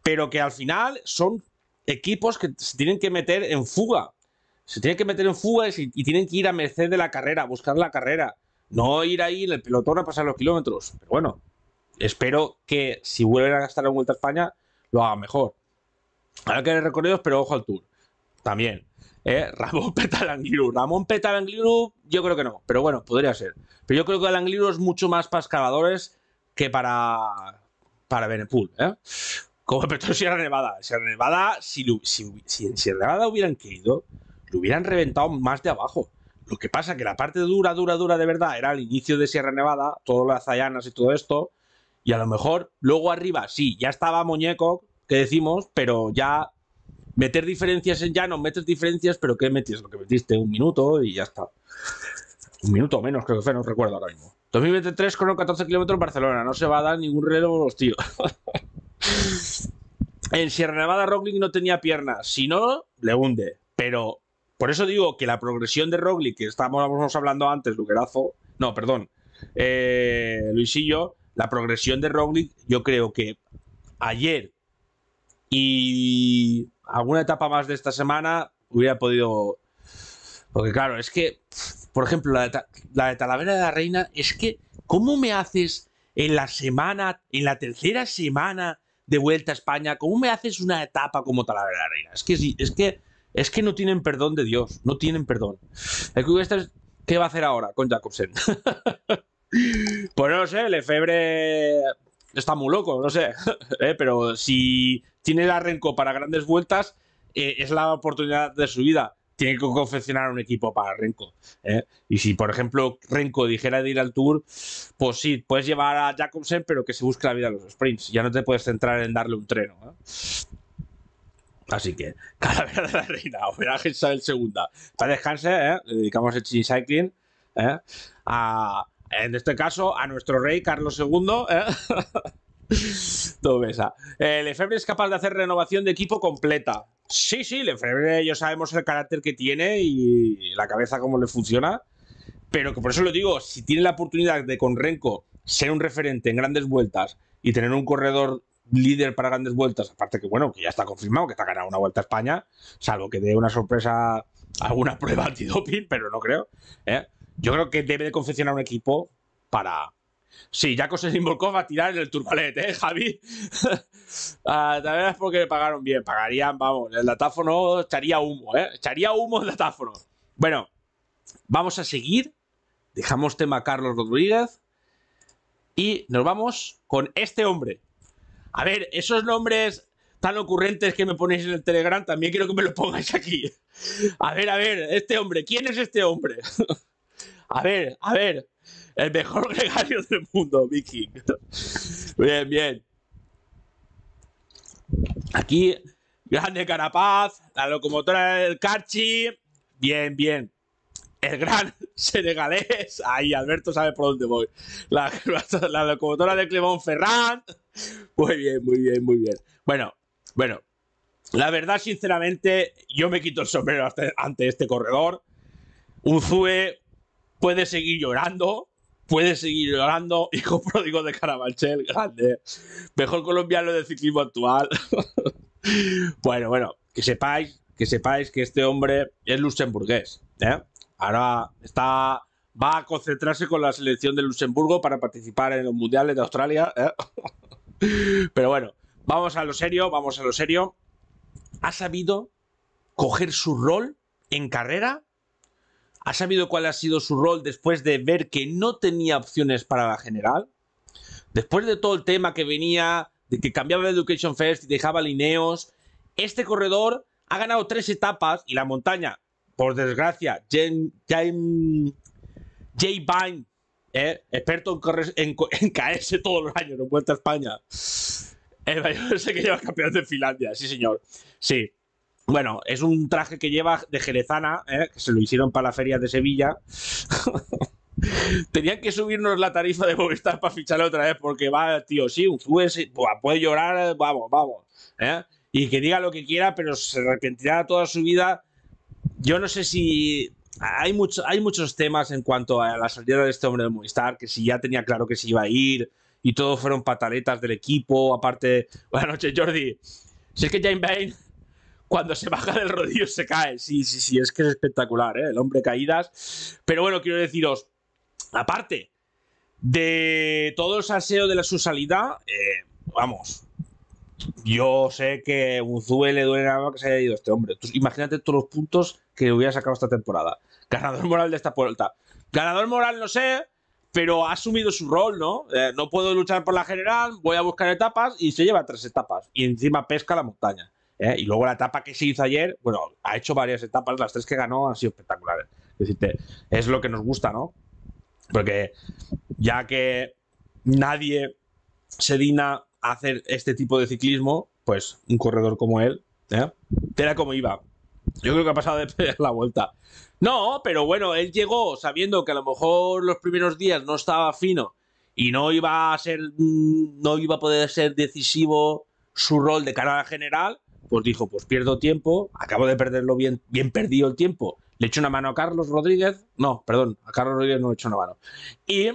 pero que al final son equipos que se tienen que meter en fuga. Se tienen que meter en fuga y, tienen que ir a merced de la carrera, buscar la carrera. No ir ahí en el pelotón a pasar los kilómetros. Pero bueno, espero que si vuelven a gastar la Vuelta a España, lo hagan mejor. Ahora que hay recorridos, pero ojo al Tour. También. ¿eh? *laughs* Ramón Petalangliru. Ramón Petalangliru, yo creo que no. Pero bueno, podría ser. Pero yo creo que el Angliru es mucho más para escaladores que para, para Benepul. ¿eh? Como petó Sierra Nevada. Sierra Nevada, si, si en Sierra Nevada hubieran querido, lo hubieran reventado más de abajo. Lo que pasa que la parte dura, dura, dura de verdad era el inicio de Sierra Nevada, todas las zayanas y todo esto. Y a lo mejor luego arriba, sí, ya estaba Muñeco, que decimos, pero ya meter diferencias en llano, metes diferencias, pero ¿qué metes? Lo que metiste, un minuto y ya está. Un minuto menos, creo que fue, no recuerdo ahora mismo. 2023 con 14 kilómetros Barcelona, no se va a dar ningún relevo, tío. *laughs* En Sierra Nevada Roglic no tenía piernas, si no, le hunde. Pero por eso digo que la progresión de Roglic, que estábamos hablando antes, Luquerazo, no, perdón, eh, Luisillo, la progresión de Roglic, yo creo que ayer y alguna etapa más de esta semana hubiera podido. Porque claro, es que, por ejemplo, la de, la de Talavera de la Reina, es que, ¿cómo me haces en la semana, en la tercera semana de vuelta a España, ¿cómo me haces una etapa como Talavera la Reina? Es que, sí, es que, es que no tienen perdón de Dios, no tienen perdón. El este ¿qué va a hacer ahora con Jacobsen? *laughs* pues no sé, Lefebvre está muy loco, no sé. *laughs* Eh, pero si tiene el arrenco para grandes vueltas, eh, es la oportunidad de su vida tiene que confeccionar un equipo para Renko. ¿eh? Y si, por ejemplo, Renko dijera de ir al Tour, pues sí, puedes llevar a Jacobsen, pero que se busque la vida en los sprints. Ya no te puedes centrar en darle un treno. ¿eh? Así que, *laughs* calavera de la reina, homenaje a Isabel II. Para descanse, ¿eh? le dedicamos el Chin Cycling ¿eh? a, en este caso, a nuestro rey Carlos II. *laughs* Tomesa. *laughs* Eh, Lefebvre es capaz de hacer renovación de equipo completa. Sí, sí, Lefebvre, ya sabemos el carácter que tiene y la cabeza cómo le funciona. Pero que por eso lo digo, si tiene la oportunidad de con Renko ser un referente en grandes vueltas y tener un corredor líder para grandes vueltas, aparte que bueno, que ya está confirmado que está ganado una vuelta a España, salvo que dé una sorpresa alguna *laughs* prueba antidoping, pero no creo. ¿eh? Yo creo que debe de confeccionar un equipo para, Sí, Jaco se va a tirar en el turbalet, ¿eh, Javi? *laughs* ah, también es porque pagaron bien. Pagarían, vamos, el datáfono echaría humo, ¿eh? Echaría humo el datáfono. Bueno, vamos a seguir. Dejamos tema Carlos Rodríguez. Y nos vamos con este hombre. A ver, esos nombres tan ocurrentes que me ponéis en el Telegram, también quiero que me los pongáis aquí. A ver, a ver, este hombre, ¿quién es este hombre? *laughs* a ver, a ver. El mejor gregario *laughs* del mundo, Viking. Bien, bien. Aquí, grande Carapaz, la locomotora del Carchi. Bien, bien. El gran *laughs* senegalés. Ahí, Alberto sabe por dónde voy. La, *laughs* locomotora de Clemón Ferrand. Muy bien, muy bien, muy bien. Bueno, bueno. La verdad, sinceramente, yo me quito el sombrero ante este corredor. Uzue puede seguir llorando. Puede seguir llorando, *laughs* hijo pródigo de Carabanchel, grande. Mejor colombiano de ciclismo actual. *laughs* bueno, bueno, que sepáis, que sepáis que este hombre es luxemburgués. ¿eh? Ahora está va a concentrarse con la selección de Luxemburgo para participar en los mundiales de Australia. ¿eh? *laughs* Pero bueno, vamos a lo serio, vamos a lo serio. Ha sabido coger su rol en carrera ha sabido cuál ha sido su rol después de ver que no tenía opciones para la general. Después de todo el tema que venía, de que cambiaba de Education Fest, y dejaba lineos, este corredor ha ganado tres etapas y la montaña, por desgracia, Jay Vine, ¿eh? experto en, caerse todos los años en Vuelta a España. El eh, mayor *laughs* lleva campeón de Finlandia, sí señor. Sí, bueno, es un traje que lleva de jerezana, ¿eh? que se lo hicieron para la feria de Sevilla. *laughs* Tenían que subirnos la tarifa de Movistar para ficharle otra vez, porque va, tío, sí, un eh, puede llorar, eh, vamos, vamos. Y que diga lo que quiera, pero se arrepentirá toda su vida. Yo no sé si. Hay, hay muchos temas en cuanto a la salida de este hombre de Movistar, que si ya tenía claro que se iba a ir y todos fueron pataletas del equipo. Aparte, *laughs* buenas noches, Jordi. Si es que Jane Bain cuando se baja del rodillo se cae. Sí, sí, sí, es que es espectacular, ¿eh? el hombre caídas. Pero bueno, quiero deciros, aparte de todo el saseo de la, su salida, eh, vamos, yo sé que Unzue le duele nada que se haya ido este hombre. imagínate todos los puntos que hubiera sacado esta temporada. Ganador moral de esta puerta. Ganador moral, no sé, pero ha asumido su rol, ¿no? Eh, no puedo luchar por la general, voy a buscar etapas y se lleva tres etapas. Y encima pesca la montaña. ¿eh? Y luego la etapa que se hizo ayer, bueno, ha hecho varias etapas, las tres que ganó han sido espectaculares. Es decir, es lo que nos gusta, ¿no? Porque ya que nadie se digna a hacer este tipo de ciclismo, pues un corredor como él, ¿eh? Era como iba. Yo creo que ha pasado de *laughs* perder la vuelta. No, pero bueno, él llegó sabiendo que a lo mejor los primeros días no estaba fino y no iba a ser, mm, no iba a poder ser decisivo su rol de cara a la general, pues dijo, pues pierdo tiempo, acabo de perderlo bien, bien perdido el tiempo, le echo una mano a Carlos Rodríguez, no, perdón, a Carlos Rodríguez no le echo una mano. Y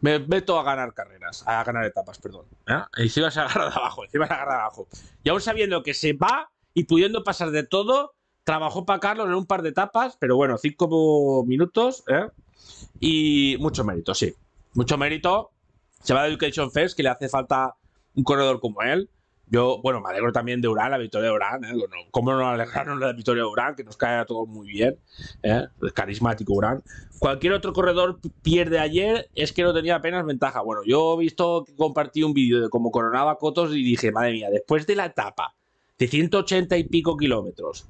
me meto a ganar carreras, a ganar etapas, perdón. Y ¿eh? se iba a agarrar abajo, se iba a abajo. Y aún sabiendo que se va y pudiendo pasar de todo, trabajó para Carlos en un par de etapas, pero bueno, cinco minutos, ¿eh? Y mucho mérito, sí. Mucho mérito. Se va a Education Fest, que le hace falta un corredor como él. Yo, bueno, me alegro también de Urán, la victoria de Urán. ¿eh? ¿Cómo nos alegraron la victoria de Urán? Que nos cae a todos muy bien. ¿eh? carismático Urán. Cualquier otro corredor pierde ayer, es que no tenía apenas ventaja. Bueno, yo he visto que compartí un vídeo de cómo coronaba Cotos y dije, madre mía, después de la etapa de 180 y pico kilómetros,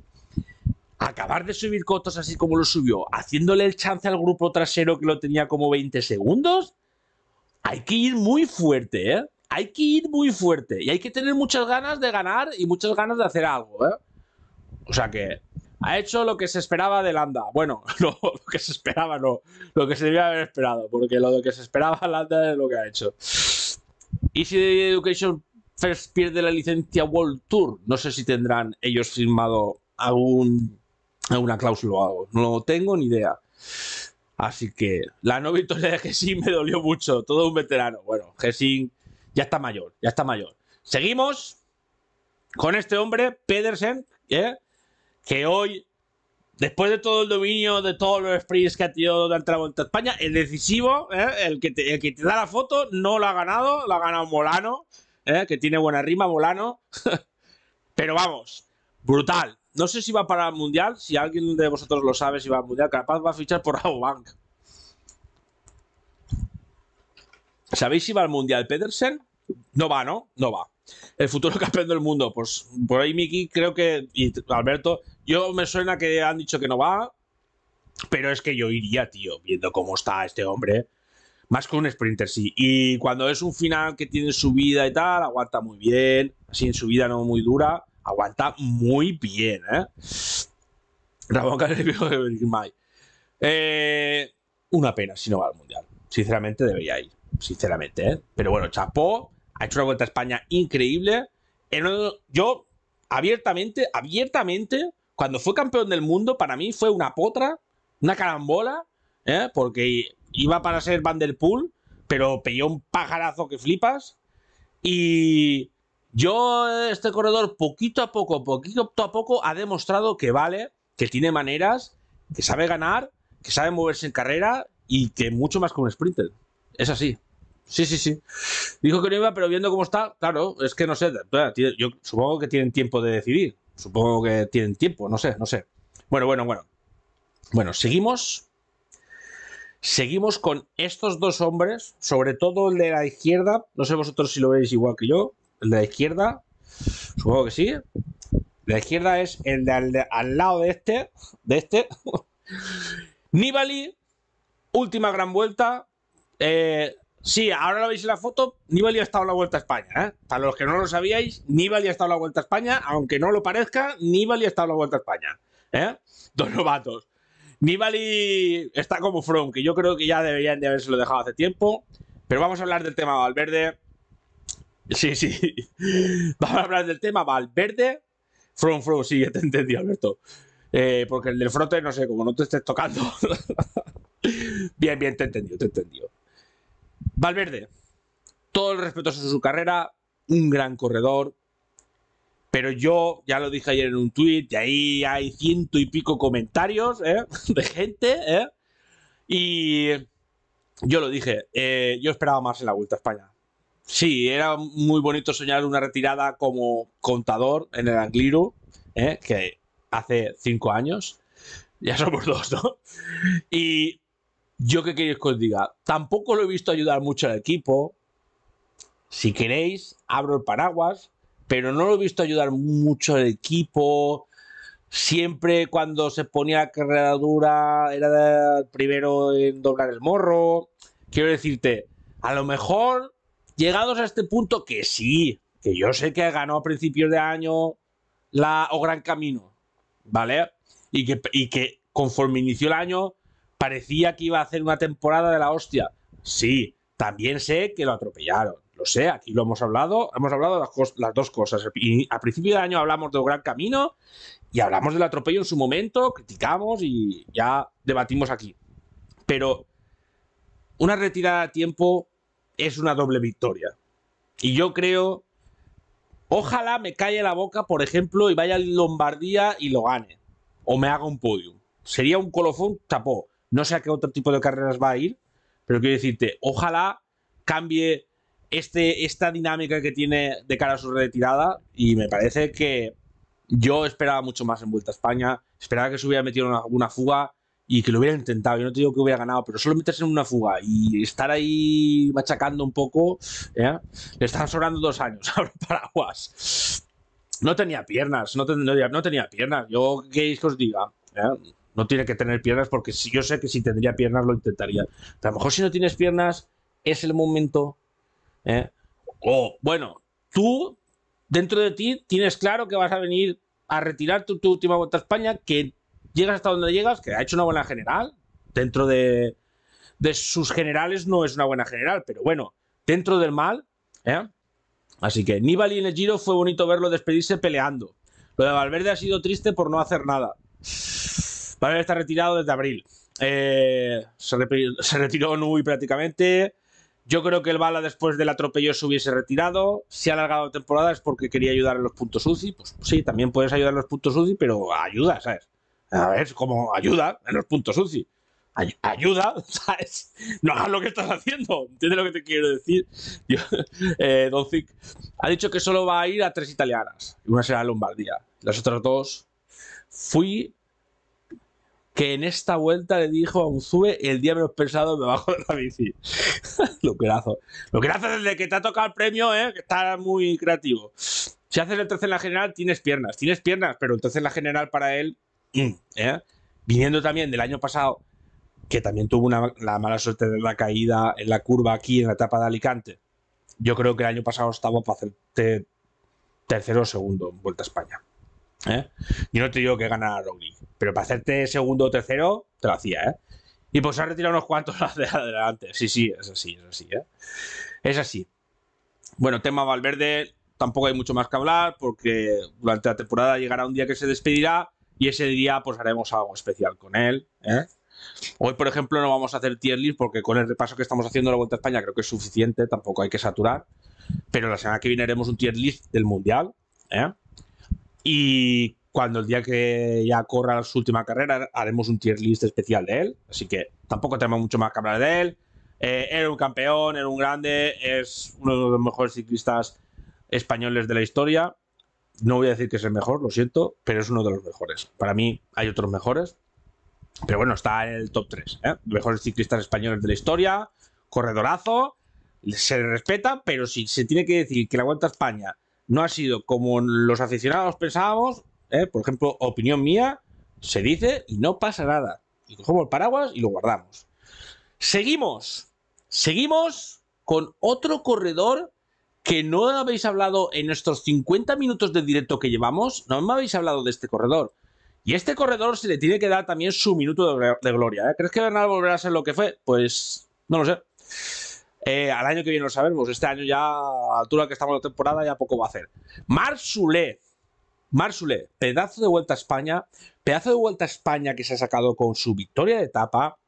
acabar de subir Cotos así como lo subió, haciéndole el chance al grupo trasero que lo tenía como 20 segundos, hay que ir muy fuerte, ¿eh? hay que ir muy fuerte y hay que tener muchas ganas de ganar y muchas ganas de hacer algo. ¿eh? O sea que ha hecho lo que se esperaba de Landa. Bueno, *laughs* lo que se esperaba no, lo que se debía haber esperado, porque lo que se esperaba Landa es lo que ha hecho. ¿Y si Education First pierde la licencia World Tour? No sé si tendrán ellos firmado algún, alguna cláusula o algo. No tengo ni idea. Así que la no victoria de Gessin me dolió mucho. Todo un veterano. Bueno, Gessin ya está mayor, ya está mayor. Seguimos con este hombre, Pedersen, ¿eh? que hoy, después de todo el dominio, de todos los sprints que ha tenido durante la Vuelta a España, ¿eh? el decisivo, el, que te, da la foto, no lo ha ganado, lo ha ganado Molano, ¿eh? que tiene buena rima, Molano. *laughs* Pero vamos, brutal. No sé si va para el Mundial, si alguien de vosotros lo sabe, si va al Mundial, capaz va a fichar por Rabobank. ¿Sabéis si va al Mundial Pedersen? No va, ¿no? No va. El futuro *laughs* campeón del mundo. Pues por ahí, Miki, creo que. Alberto, yo me suena que han dicho que no va. Pero es que yo iría, tío, viendo cómo está este hombre. Más que un sprinter, sí. Y cuando es un final que tiene su vida y tal, aguanta muy bien. en su vida no muy dura. Aguanta muy bien, ¿eh? Ramón de eh, una pena si no va al mundial. Sinceramente, debería ir sinceramente. ¿eh? Pero bueno, Chapó ha hecho una vuelta a España increíble. Yo, abiertamente, abiertamente, cuando fue campeón del mundo, para mí fue una potra, una carambola, ¿eh? porque iba para ser Van Vanderpool, pero pilló un pajarazo que flipas. Y yo, este corredor, poquito a poco, poquito a poco, ha demostrado que vale, que tiene maneras, que sabe ganar, que sabe moverse en carrera y que mucho más que un sprinter. Es así. Sí, sí, sí. Dijo que no iba, pero viendo cómo está, claro, es que no sé. Yo supongo que tienen tiempo de decidir. Supongo que tienen tiempo, no sé, no sé. Bueno, bueno, bueno. Bueno, seguimos. Seguimos con estos dos hombres, sobre todo el de la izquierda. No sé vosotros si lo veis igual que yo. El de la izquierda, supongo que sí. La izquierda es el de al, lado de este, de este. *laughs* Nibali, última gran vuelta. Eh, Sí, ahora lo veis en la foto, Nibali ha estado en la Vuelta a España. ¿eh? Para los que no lo sabíais, Nibali ha estado en la Vuelta a España, aunque no lo parezca, Nibali ha estado en la Vuelta a España. ¿eh? Dos novatos. Nibali está como From, que yo creo que ya deberían de haberse lo dejado hace tiempo. Pero vamos a hablar del tema Valverde. Sí, sí. *laughs* Vamos a hablar del tema Valverde. From, From, sí, te entendí, Alberto. Eh, porque el del frote, no sé, como no te estés tocando. *laughs* bien, bien, te entendió, te entendió. Valverde, todo el respeto a su carrera, un gran corredor, pero yo ya lo dije ayer en un tuit, y ahí hay ciento y pico comentarios ¿eh? *laughs* de gente, ¿eh? y yo lo dije, eh, yo esperaba más en la Vuelta a España. Sí, era muy bonito soñar una retirada como contador en el Angliru, que hace cinco años, ya somos dos, ¿no? Y yo qué queréis que os diga. Tampoco lo he visto ayudar mucho al equipo. Si queréis, abro el paraguas, pero no lo he visto ayudar mucho al equipo. Siempre cuando se ponía la carrera dura era el primero en doblar el morro. Quiero decirte, a lo mejor llegados a este punto que sí, que yo sé que ganó a principios de año la o Gran Camino, ¿vale? Y que, y que conforme inició el año parecía que iba a hacer una temporada de la hostia. Sí, también sé que lo atropellaron. Lo sé, aquí lo hemos hablado, hemos hablado las, las dos cosas. Y a principio del año hablamos de un gran camino y hablamos del atropello en su momento, criticamos y ya debatimos aquí. Pero una retirada a tiempo es una doble victoria. Y yo creo, ojalá me calle la boca, por ejemplo, y vaya a Lombardía y lo gane. O me haga un podium. Sería un colofón tapó. No sé a qué otro tipo de carreras va a ir, pero quiero decirte, ojalá cambie este, esta dinámica que tiene de cara a su retirada y me parece que yo esperaba mucho más en Vuelta a España, esperaba que se hubiera metido en una, fuga y que lo hubiera intentado, yo no te digo que hubiera ganado, pero solo meterse en una fuga y estar ahí machacando un poco, ¿eh? le están sobrando dos años *laughs* ahora paraguas. No tenía piernas, no, tenía piernas, yo qué que os diga. ¿Eh? No tiene que tener piernas porque yo sé que si tendría piernas lo intentaría. a lo mejor si no tienes piernas es el momento. ¿eh? O bueno, tú dentro de ti tienes claro que vas a venir a retirar tu, última vuelta a España, que llegas hasta donde llegas, que ha hecho una buena general. Dentro de, sus generales no es una buena general, pero bueno, dentro del mal. ¿eh? Así que Nibali en el Giro fue bonito verlo despedirse peleando. Lo de Valverde ha sido triste por no hacer nada está retirado desde abril. Eh, se, retiró, se, Nui prácticamente. Yo creo que el Bala después del atropello se hubiese retirado. Se ha alargado temporada es porque quería ayudar en los puntos UCI. Pues sí, también puedes ayudar en los puntos UCI, pero ayuda, ¿sabes? A ver, como ayuda en los puntos UCI. ayuda, *laughs* ¿sabes? No hagas lo que estás haciendo. ¿Entiendes lo que te quiero decir? *laughs* Eh, Don ha dicho que solo va a ir a tres italianas. Una será Lombardía. Las otras dos. Fui que en esta vuelta le dijo a Unzue el día menos pensado me bajo de la bici. *laughs* lo que hace Lo que hace desde que te ha tocado el premio, ¿eh? que está muy creativo. Si haces el 13 en la general, tienes piernas. Tienes piernas, pero el 13 en la general para él, *clears throat* ¿eh? viniendo también del año pasado, que también tuvo una, la mala suerte de la caída en la curva aquí en la etapa de Alicante. Yo creo que el año pasado estaba para hacerte tercero o segundo en Vuelta a España. ¿eh? Yo no te digo que gana Roglic, pero para hacerte segundo o tercero, te lo hacía, ¿eh? Y pues ha retirado unos cuantos *laughs* de adelante. Sí, sí, es así, es así, ¿eh? Es así. Bueno, tema Valverde, tampoco hay mucho más que hablar, porque durante la temporada llegará un día que se despedirá y ese día pues haremos algo especial con él, ¿eh? Hoy, por ejemplo, no vamos a hacer tier list porque con el repaso que estamos haciendo la Vuelta a España creo que es suficiente, tampoco hay que saturar. Pero la semana que viene haremos un tier list del Mundial. ¿eh? Y cuando el día que ya corra su última carrera, haremos un tier list especial de él. Así que tampoco tenemos mucho más que hablar de él. Eh, era un campeón, era un grande, es uno de los mejores ciclistas españoles de la historia. No voy a decir que es el mejor, lo siento, pero es uno de los mejores. Para mí hay otros mejores, pero bueno, está en el top 3. ¿eh? Mejores ciclistas españoles de la historia, corredorazo, se respeta, pero si se tiene que decir que la aguanta España no ha sido como los aficionados pensábamos, ¿eh? por ejemplo, opinión mía, se dice y no pasa nada. Y cogemos el paraguas y lo guardamos. Seguimos, seguimos con otro corredor que no habéis hablado en nuestros 50 minutos de directo que llevamos, no me habéis hablado de este corredor. Y este corredor se le tiene que dar también su minuto de, gloria. ¿eh? ¿Crees que Bernal volverá a ser lo que fue? Pues no lo sé. Eh, al año que viene lo sabemos. Este año ya, a la altura que estamos en la temporada, ya poco va a hacer. Marsulé. Marsulé, pedazo de vuelta a España. Pedazo de vuelta a España que se ha sacado con su victoria de etapa.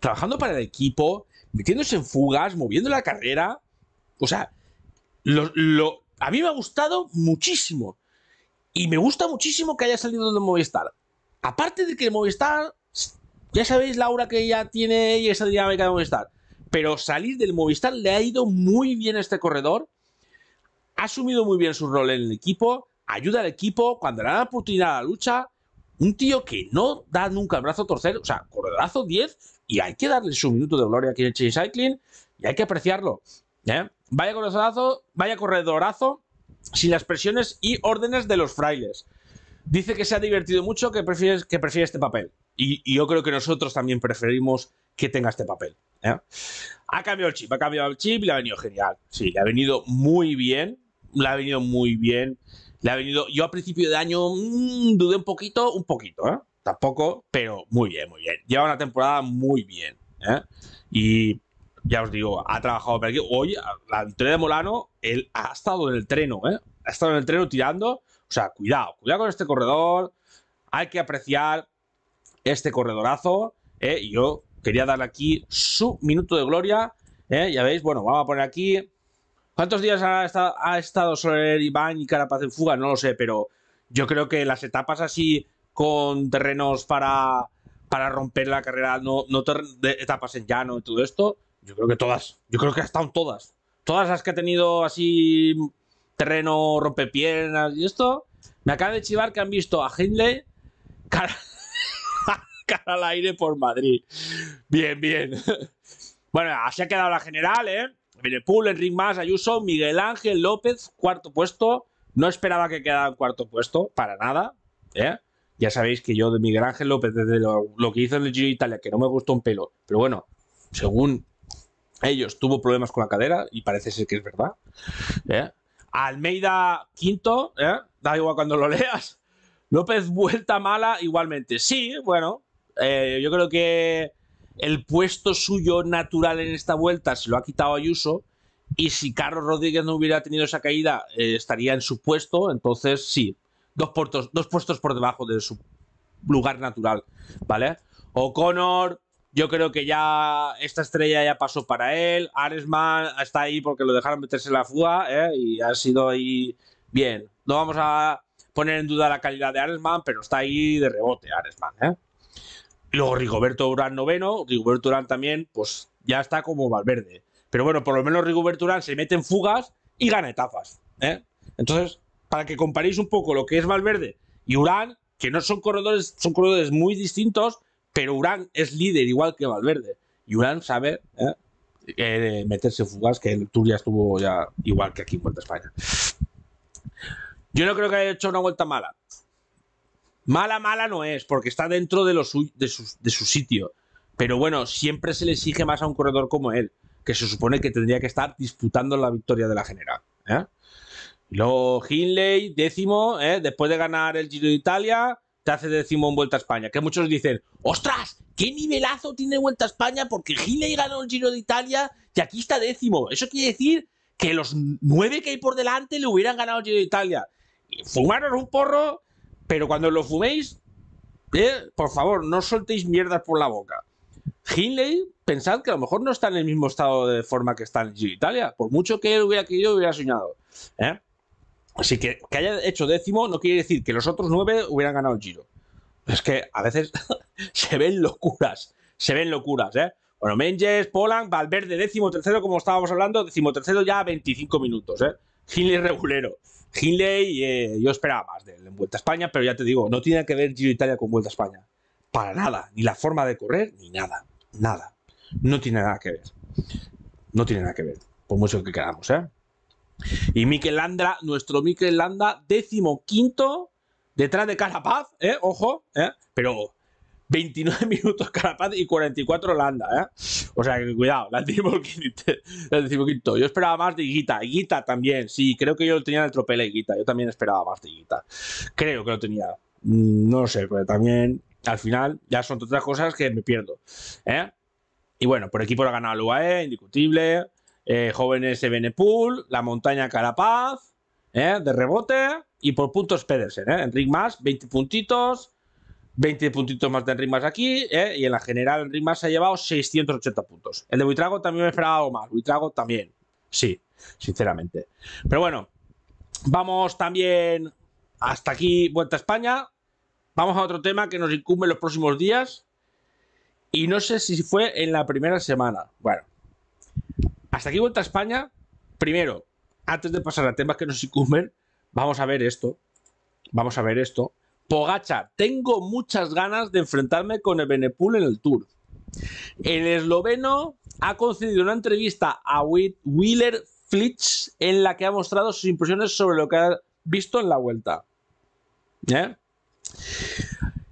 Trabajando para el equipo. Metiéndose en fugas. Moviendo la carrera. O sea, a mí me ha gustado muchísimo. Y me gusta muchísimo que haya salido de Movistar. Aparte de que Movistar, ya sabéis, Laura, que ya tiene y esa dinámica de Movistar pero salir del Movistar le ha ido muy bien a este corredor. Ha asumido muy bien su rol en el equipo, ayuda al equipo cuando le dan oportunidad a la lucha. Un tío que no da nunca el brazo torcer, o sea, corredorazo 10, y hay que darle su minuto de gloria aquí en el Cycling y hay que apreciarlo. ¿eh? Vaya corredorazo, vaya corredorazo sin las presiones y órdenes de los frailes. Dice que se ha divertido mucho, que prefiere, que este papel. y, yo creo que nosotros también preferimos que tenga este papel. ¿eh? Ha cambiado el chip, ha cambiado el chip y le ha venido genial. Sí, le ha venido muy bien. Le ha venido muy bien. Le ha venido. Yo a principio de año mm, dudé un poquito, un poquito, ¿eh? Tampoco, pero muy bien, muy bien. Lleva una temporada muy bien. ¿eh? Y ya os digo, ha trabajado para aquí. Hoy, la victoria de Molano, él ha estado en el treno, ¿eh? Ha estado en el treno tirando. O sea, cuidado, cuidado con este corredor. Hay que apreciar este corredorazo. ¿eh? Y yo quería darle aquí su minuto de gloria. ¿eh? Ya veis, bueno, vamos a poner aquí. ¿Cuántos días ha estado, ha estado Soler, Iván y Carapaz en fuga? No lo sé, pero yo creo que las etapas así con terrenos para, para romper la carrera, no, no etapas en llano y todo esto, yo creo que todas, yo creo que ha estado todas. Todas las que ha tenido así terreno rompepiernas y esto, me acaba de chivar que han visto a Hindley, al aire por Madrid. Bien, bien. Bueno, así ha quedado la general, ¿eh? en Enric Más, Ayuso, Miguel Ángel López, cuarto puesto. No esperaba que quedara en cuarto puesto, para nada. ¿eh? Ya sabéis que yo de Miguel Ángel López, desde lo, que hizo en el Giro de Italia, que no me gustó un pelo, pero bueno, según ellos, tuvo problemas con la cadera y parece ser que es verdad. ¿eh? Almeida, quinto, ¿eh? da igual cuando lo leas. López, vuelta mala, igualmente. Sí, bueno, eh, yo creo que el puesto suyo natural en esta vuelta se lo ha quitado Ayuso. Y si Carlos Rodríguez no hubiera tenido esa caída, eh, estaría en su puesto. Entonces, sí, dos, dos puestos por debajo de su lugar natural. ¿Vale? O'Connor, yo creo que ya esta estrella ya pasó para él. Aresman está ahí porque lo dejaron meterse en la fuga ¿eh? y ha sido ahí bien. No vamos a poner en duda la calidad de Aresman, pero está ahí de rebote Aresman. ¿eh? luego Rigoberto Urán noveno, Rigoberto Urán también, pues ya está como Valverde. Pero bueno, por lo menos Rigoberto Urán se mete en fugas y gana etapas. ¿eh? Entonces, para que comparéis un poco lo que es Valverde y Urán, que no son corredores, son corredores muy distintos, pero Urán es líder igual que Valverde. Y Urán sabe ¿eh? Eh, meterse en fugas, que el Tour ya estuvo ya igual que aquí en Vuelta España. Yo no creo que haya hecho una vuelta mala. Mala, mala no es, porque está dentro de, su, de, su, sitio. Pero bueno, siempre se le exige más a un corredor como él, que se supone que tendría que estar disputando la victoria de la general. ¿eh? Luego Hindley, décimo, ¿eh? después de ganar el Giro de Italia, te hace décimo en Vuelta a España. Que muchos dicen, ostras, qué nivelazo tiene Vuelta a España porque Hinley ganó el Giro de Italia y aquí está décimo. Eso quiere decir que los nueve que hay por delante le hubieran ganado el Giro de Italia. fumaron un porro pero cuando lo fuméis, eh, por favor, no soltéis mierdas por la boca. Hinley, pensad que a lo mejor no está en el mismo estado de forma que está en Italia, por mucho que él hubiera querido, hubiera soñado. ¿eh? Así que que haya hecho décimo no quiere decir que los otros nueve hubieran ganado el giro. Es que a veces *laughs* se ven locuras, se ven locuras. ¿eh? Bueno, Menges, Polan, Valverde, décimo tercero, como estábamos hablando, décimo tercero ya a 25 minutos. ¿eh? Hindley regulero. Hindley, eh, yo esperaba más de él en Vuelta a España, pero ya te digo, no tiene que ver Giro Italia con Vuelta a España. Para nada, ni la forma de correr, ni nada, nada. No tiene nada que ver. No tiene nada que ver, por mucho que queramos, ¿eh? Y Mikel Landra, nuestro Mikel Landa, décimo quinto, detrás de Carapaz, ¿eh? Ojo, ¿eh? Pero 29 *laughs* minutos Carapaz y 44 Landa, ¿eh? O sea, que cuidado, la quinto. Yo esperaba más de Higuita. Higuita también, sí, creo que yo lo tenía en el tropel eh, Guita. Yo también esperaba más de Higuita. Creo que lo tenía. Mm, no lo sé, pero también al final ya son otras cosas que me pierdo. ¿eh? Y bueno, por equipo ha ganado el UAE, indiscutible. Eh, jóvenes jóvenes Benepool, la montaña Carapaz, de rebote. Y por puntos Pedersen, ¿eh? Enric Más, 20 puntitos. 20 puntitos más de rimas aquí, eh, y en la general Enric se ha llevado 680 puntos. El de Buitrago también me esperaba algo más, Buitrago también, sí, sinceramente. Pero bueno, vamos también hasta aquí Vuelta a España, vamos a otro tema que nos incumbe los próximos días, y no sé si fue en la primera semana. Bueno, hasta aquí Vuelta a España, primero, antes de pasar a temas que nos incumben, vamos a ver esto, vamos a ver esto. Pogacha, tengo muchas ganas de enfrentarme con el en el Tour. El esloveno ha concedido una entrevista a Wheeler Flitsch en la que ha mostrado sus impresiones sobre lo que ha visto en la vuelta. ¿Eh?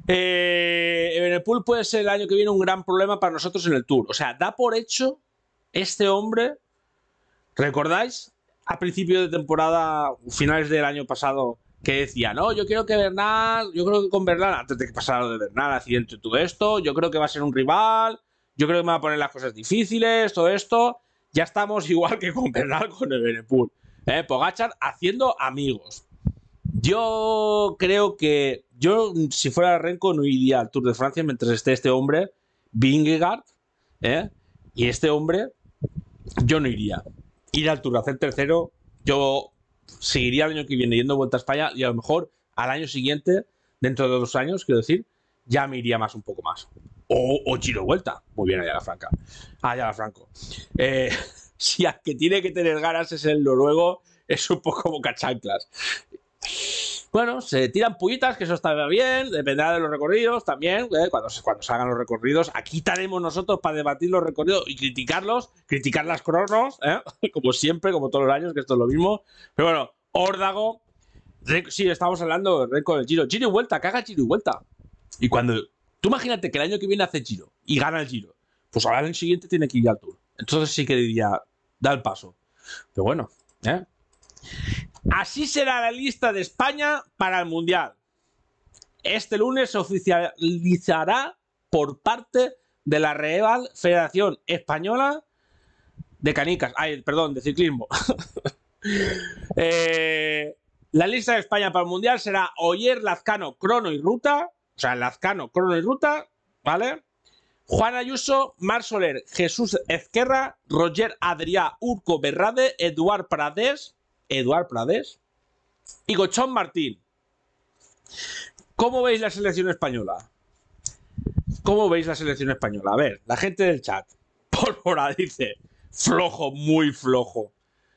eh puede ser el año que viene un gran problema para nosotros en el Tour. O sea, da por hecho este hombre, ¿recordáis? A principios de temporada, finales del año pasado, que decía, no, yo quiero que Bernal, yo creo que con Bernal, antes de que pasara lo de Bernal, accidente y todo esto, yo creo que va a ser un rival, yo creo que me va a poner las cosas difíciles, todo esto, ya estamos *laughs* igual que con Bernal con el Benepool. ¿eh? Pogachar haciendo amigos. Yo creo que, yo si fuera Renko no iría al Tour de Francia mientras esté este hombre, Vingegaard, ¿eh? y este hombre, yo no iría. Ir al Tour hacer tercero, yo seguiría el año que viene yendo vuelta a España y a lo mejor al año siguiente, dentro de dos años, quiero decir, ya me iría más un poco más. O, o Chiro vuelta. Muy bien, Ayala la franca. Allá franco. Eh, *laughs* si al que tiene que tener ganas es el noruego, es un poco como cachanclas. Bueno, se tiran pullitas, que eso está bien, dependerá de los recorridos también. ¿eh? Cuando, cuando hagan los recorridos, aquí estaremos nosotros para debatir los recorridos y criticarlos, criticar las cronos, ¿eh? *laughs* como siempre, como todos los años, que esto es lo mismo. Pero bueno, Órdago, sí, estamos hablando del récord Giro. Giro y vuelta, caga Giro y vuelta. Y cuando. Tú imagínate que el año que viene hace Giro y gana el Giro. Pues ahora el siguiente tiene que ir al Tour. Entonces sí que diría, da el paso. Pero bueno, ¿eh? Así será la lista de España para el Mundial. Este lunes se oficializará por parte de la Real Federación Española de Canicas. Ay, perdón, de ciclismo. *laughs* Eh, la lista de España para el Mundial será Oyer, Lazcano, Crono y Ruta. O sea, Lazcano, Crono y Ruta, ¿vale? Juan Ayuso, Mar Soler, Jesús Ezquerra, Roger Adrià, Urco Berrade, Eduard Prades, Eduard Prades y Gochón Martín. ¿Cómo veis la selección española? ¿Cómo veis la selección española? A ver, la gente del chat. *laughs* Por hora dice, flojo, muy flojo.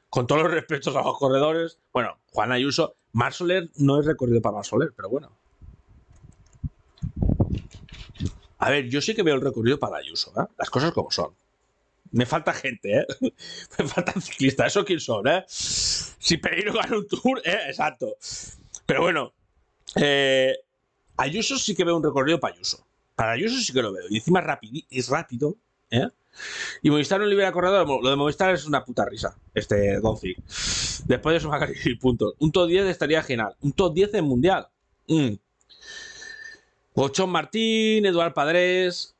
Con todos los respetos a los corredores. Bueno, Juan Ayuso, Mar Soler no es recorrido para Mar Soler, pero bueno. A ver, yo sí que veo el recorrido para Ayuso, ¿eh? las cosas como son. Me falta gente, ¿eh? *laughs* Me faltan ciclista. ¿eso quién son, eh? Si Pereiro gana un tour, ¿eh? Exacto. Pero bueno, eh, Ayuso sí que veo un recorrido para Ayuso. Para Ayuso sí que lo veo. Y encima rápido es rápido, ¿eh? Y Movistar no libera corredor. Lo de Movistar es una puta risa, este Gonzi. Después de sumar puntos. Un top 10 estaría genial. Un top 10 en Mundial. Mm. Martín, Eduard Padres,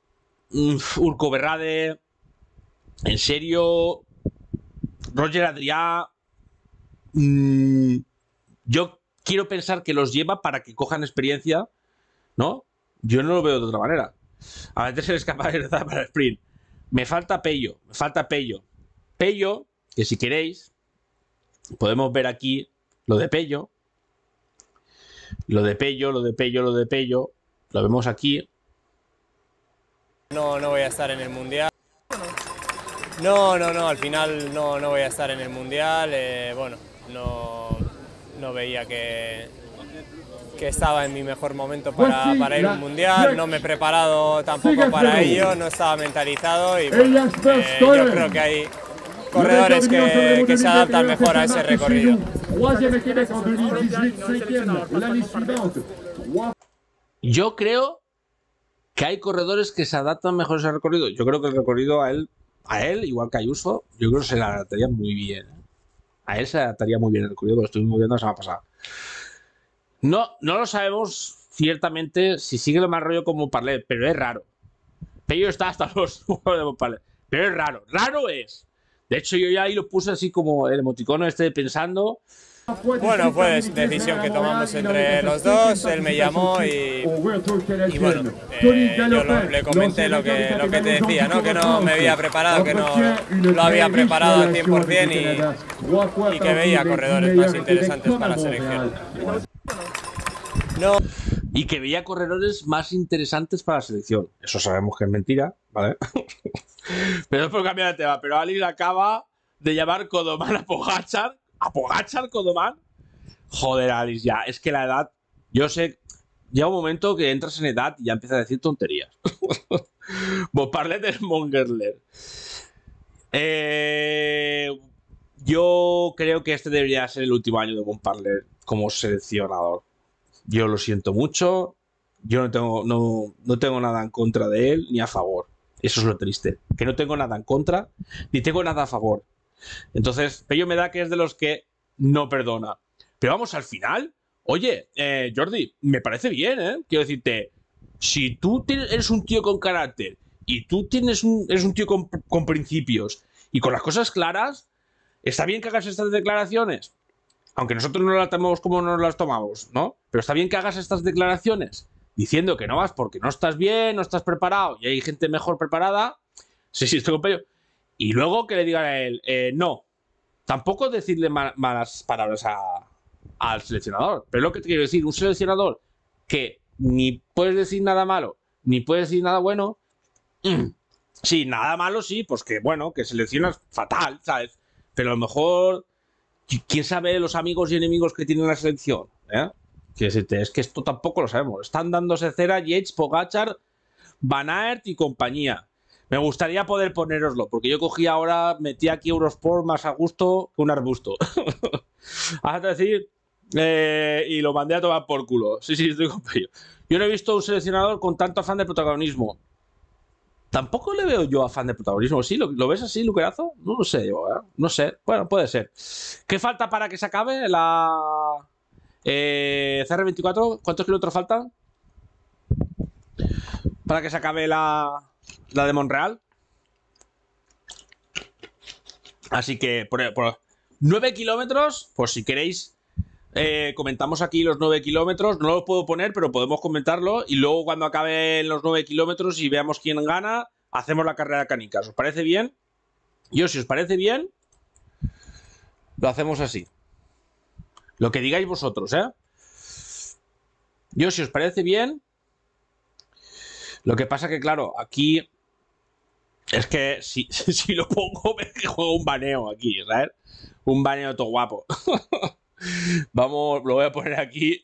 mm, Urco Berrade, en serio, Roger Adrià, mm, yo quiero pensar que los lleva para que cojan experiencia, ¿no? Yo no lo veo de otra manera. A veces se les de para el sprint. Me falta Pello, me falta Pello. Pello, que si queréis, podemos ver aquí lo de Pello. Lo de Pello, lo de Pello, lo de Pello. Lo vemos aquí. No, no voy a estar en el Mundial. No, no, no, al final no, no voy a estar en el Mundial, eh, bueno, no, no veía que, que estaba en mi mejor momento pues para, para ir al un mundial, no me he preparado tampoco para ello, no estaba mentalizado y eh, yo creo que hay corredores que se adaptan mejor a ese recorrido. Yo creo que hay corredores que se adaptan mejor a ese recorrido. Yo creo que el recorrido a él a él, igual que a Ayuso, yo creo que se le adaptaría muy bien. ¿eh? A él se le adaptaría muy bien el que lo estuvimos viendo la semana pasada. No, no lo sabemos ciertamente si sigue lo más rollo como parler pero es raro. pero está hasta *laughs* los de pero es raro. Raro es. De hecho, yo ya ahí lo puse así como el emoticono este pensando bueno, pues decisión que tomamos entre los dos, él me llamó y, bueno, eh, yo le comenté lo que, te decía, ¿no? que no me había preparado, que no lo había preparado al 100% y, que veía corredores más interesantes para la selección. Y que veía corredores más interesantes para la selección. Eso sabemos que es mentira, ¿vale? *laughs* pero es por cambiar de tema, pero Ali acaba de llamar Codomán a a Pogachar Codoman. Joder, Alice, ya, es que la edad, yo sé, llega un momento que entras en edad y ya empiezas a decir tonterías. *laughs* Vos del Mongerler. Eh, yo creo que este debería ser el último año de Bonparlet como seleccionador. Yo lo siento mucho. Yo no tengo, no tengo nada en contra de él ni a favor. Eso es lo triste. Que no tengo nada en contra ni tengo nada a favor. Entonces, Pello me da que es de los que no perdona. Pero vamos, al final, oye, eh, Jordi, me parece bien, ¿eh? Quiero decirte, si tú eres un tío con carácter y tú tienes un, eres un tío con, principios y con las cosas claras, está bien que hagas estas declaraciones. Aunque nosotros no las tomamos como nos las tomamos, ¿no? Pero está bien que hagas estas declaraciones diciendo que no vas porque no estás bien, no estás preparado y hay gente mejor preparada. Sí, sí, estoy con Pello. Y luego que le digan a él, eh, no. Tampoco decirle malas palabras al seleccionador. Pero lo que te quiero decir, un seleccionador que ni puedes decir nada malo, ni puedes decir nada bueno. Mm, sí, nada malo, sí, pues que bueno, que seleccionas fatal, ¿sabes? Pero a lo mejor, quién sabe los amigos y enemigos que tiene la selección, ¿eh? Es que esto tampoco lo sabemos. Están dándose cera Yates, Pogachar, Van Aert y compañía. Me gustaría poder poneroslo, porque yo cogí ahora, metí aquí Eurosport más a gusto que un arbusto. Hasta *laughs* decir, eh, y lo mandé a tomar por culo. Sí, sí, estoy con ello. Yo no he visto un seleccionador con tanto afán de protagonismo. Tampoco le veo yo afán de protagonismo. ¿Sí? ¿Lo, ves así, Luquerazo? No lo sé ¿eh? No sé. Bueno, puede ser. ¿Qué falta para que se acabe la eh, CR24? ¿Cuántos kilómetros faltan? Para que se acabe la, la de Monreal. Así que por, 9 kilómetros, pues si queréis, eh, comentamos aquí los 9 kilómetros. No los puedo poner, pero podemos comentarlo. Y luego cuando acaben los 9 kilómetros y veamos quién gana, hacemos la carrera canica ¿Os parece bien? Yo, si os parece bien, lo hacemos así. Lo que digáis vosotros, ¿eh? Yo, si os parece bien, lo que pasa que, claro, aquí es que si, *laughs* si lo pongo, me *laughs* juego un baneo aquí, ¿sabes? Un baneo todo guapo. *laughs* Vamos, lo voy a poner aquí.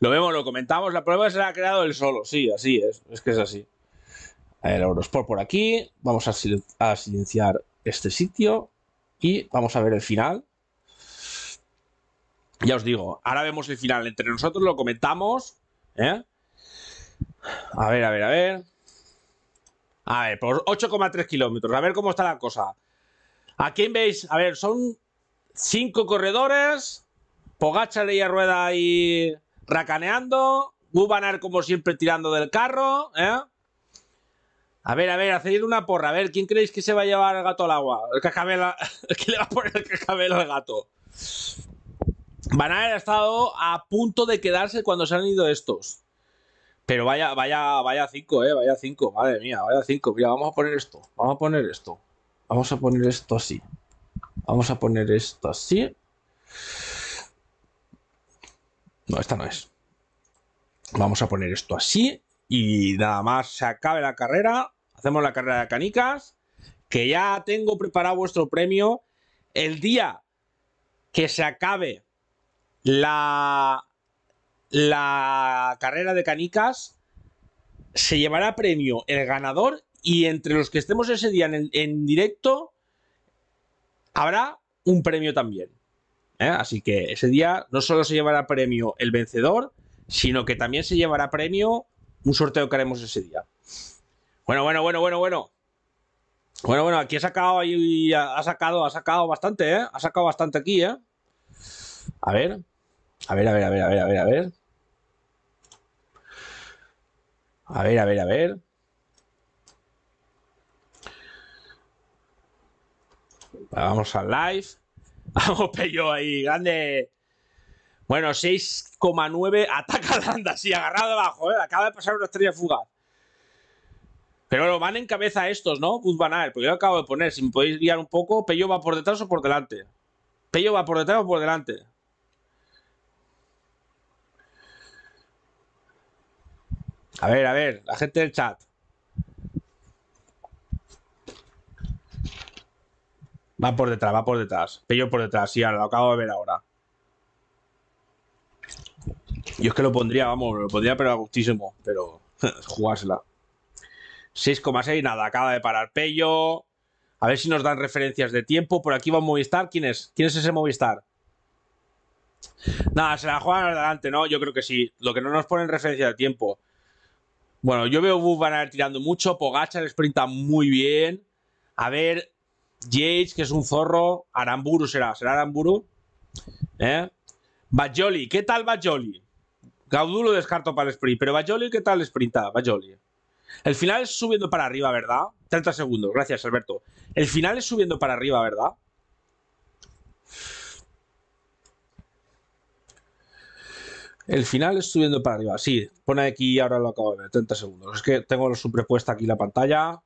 Lo vemos, lo comentamos. La prueba se ha creado él solo. Sí, así es. Es que es así. A ver, Eurosport por aquí. Vamos a, a silenciar este sitio. Y vamos a ver el final. Ya os digo, ahora vemos el final. Entre nosotros lo comentamos. ¿eh? A ver, a ver, a ver. A ver, por 8,3 kilómetros. A ver cómo está la cosa. Aquí veis, a ver, son cinco corredores. Pogacha, ella Rueda ahí racaneando. Gubanar, como siempre, tirando del carro. ¿eh? A ver, a ver, hacer una porra. A ver, ¿quién creéis que se va a llevar el gato al agua? El *laughs* que le va a poner el cascabel al gato? Van ha estado a punto de quedarse cuando se han ido estos. Pero vaya, vaya, vaya 5, eh, vaya 5, madre mía, vaya 5. Mira, vamos a poner esto, vamos a poner esto. Vamos a poner esto así. Vamos a poner esto así. No, esta no es. Vamos a poner esto así. Y nada más se acabe la carrera. Hacemos la carrera de canicas. Que ya tengo preparado vuestro premio. El día que se acabe la, la carrera de canicas se llevará premio el ganador y entre los que estemos ese día en, directo habrá un premio también. ¿eh? Así que ese día no solo se llevará premio el vencedor, sino que también se llevará premio un sorteo que haremos ese día. Bueno, bueno, bueno, bueno, bueno. Bueno, bueno, aquí ha sacado, ha sacado, ha sacado bastante, ¿eh? Ha sacado bastante aquí, ¿eh? A ver, a ver, a ver, a ver, a ver, a ver, a ver. A ver, a ver, a ver. Vamos al live. *laughs* Vamos, Peyo, ahí, grande. Bueno, 6,9. Ataca Landa, sí, agarrado abajo, ¿eh? Acaba de pasar una estrella fugaz. Pero lo van en cabeza estos, ¿no? Guzbanal, porque yo acabo de poner. Si me podéis guiar un poco, Peyo va por detrás o por delante. Pello va por detrás o por delante. A ver, a ver, la gente del chat. Va por detrás, va por detrás. Pello por detrás, sí, ahora lo acabo de ver ahora. Yo es que lo pondría, vamos, lo pondría pero a gustísimo, pero *laughs* jugársela. 6,6, nada, acaba de parar Pello. A ver si nos dan referencias de tiempo. Por aquí va Movistar. ¿Quién es? ¿Quién es ese Movistar? Nada, se la juegan adelante, ¿no? Yo creo que sí. Lo que no nos ponen referencia de tiempo. Bueno, yo veo Buff van a ir tirando mucho. le sprinta muy bien. A ver, Yates, que es un zorro. Aramburu será, será Aramburu. ¿Eh? Bajoli, ¿qué tal Bajoli? Gaudulo descarto para el sprint, pero Bajoli, ¿qué tal sprinta? Bajoli. El final es subiendo para arriba, ¿verdad? 30 segundos, gracias Alberto. El final es subiendo para arriba, ¿verdad? El final es subiendo para arriba. Sí, pone aquí, ahora lo acabo de ver, 30 segundos. Es que tengo superpuesta aquí la pantalla.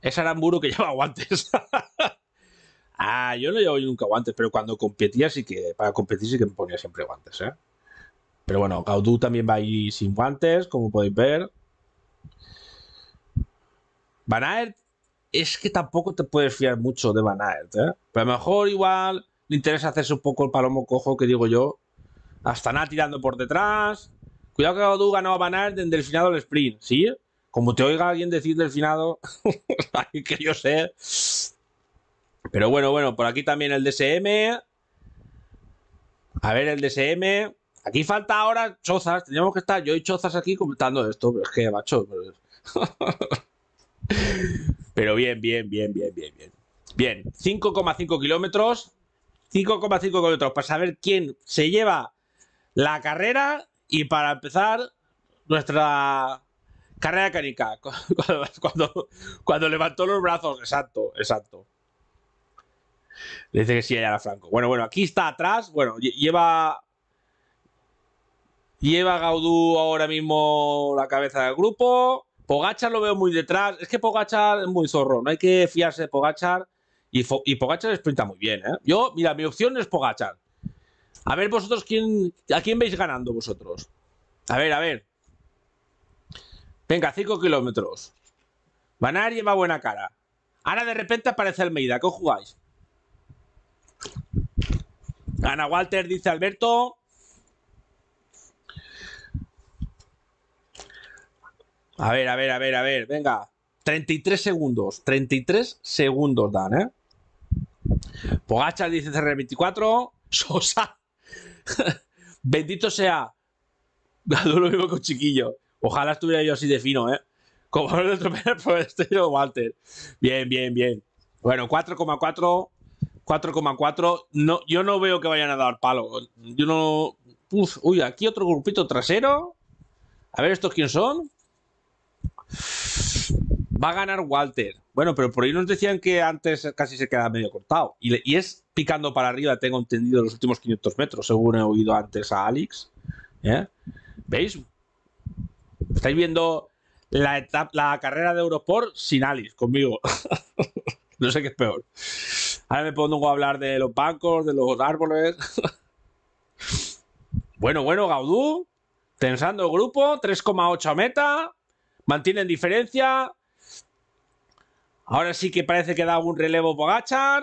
Es Aramburu que *laughs* lleva guantes. *laughs* ah, yo no llevo nunca guantes, pero cuando competía sí que, para competir sí que me ponía siempre guantes, ¿eh? Pero bueno, Gaudú también va ahí sin guantes, como podéis ver. Van es que tampoco te puedes fiar mucho de Van ¿eh? Pero a lo mejor igual le interesa hacerse un poco el palomo cojo que digo yo Astana tirando por detrás. Cuidado que Oduga no va a ganar Delfinado el sprint, ¿sí? Como te oiga alguien decir del final, *laughs* que yo sé. Pero bueno, bueno, por aquí también el DSM. A ver, el DSM. Aquí falta ahora Chozas. Teníamos que estar yo y Chozas aquí comentando esto. Pero es que, macho. *laughs* Pero bien, bien, bien, bien, bien, bien. Bien, 5,5 kilómetros. 5,5 kilómetros para saber quién se lleva la carrera y para empezar nuestra carrera canica, *laughs* cuando, cuando levantó los brazos, exacto, exacto. Dice que sí, allá la Franco. Bueno, bueno, aquí está atrás. Bueno, lleva. Lleva Gaudú ahora mismo la cabeza del grupo. Pogachar lo veo muy detrás. Es que Pogachar es muy zorro. No hay que fiarse de Pogachar. Y, y Pogachar sprinta muy bien, ¿eh? Yo, mira, mi opción es Pogachar. A ver vosotros quién, a quién veis ganando vosotros. A ver, a ver. Venga, 5 kilómetros. Banar lleva buena cara. Ahora de repente aparece Almeida. ¿Qué jugáis? Gana Walter, dice Alberto. A ver, a ver, a ver, a ver. Venga. 33 segundos. 33 segundos dan, ¿eh? Pogacha dice CR24. *laughs* Sosa *laughs* Bendito sea. *laughs* lo mismo con chiquillo. Ojalá estuviera yo así de fino, ¿eh? Como el otro *laughs* pues estoy Walter. Bien, bien, bien. Bueno, 4,4. 4,4. No, yo no veo que vayan a dar palo. Yo no. uy, aquí otro grupito trasero. A ver, ¿estos quién son? Va a ganar Walter. Bueno, pero por ahí nos decían que antes casi se queda medio cortado. y es picando para arriba, tengo entendido, los últimos 500 metros, según he oído antes a Alex. ¿eh? ¿Veis? Estáis viendo la, etapa, la carrera de Europort sin Alex, conmigo. *laughs* no sé qué es peor. Ahora me pongo a hablar de los bancos, de los árboles. *laughs* bueno, bueno, Gaudú. Tensando el grupo, 3,8 meta. Mantienen diferencia. Ahora sí que parece que da algún relevo Bogachar.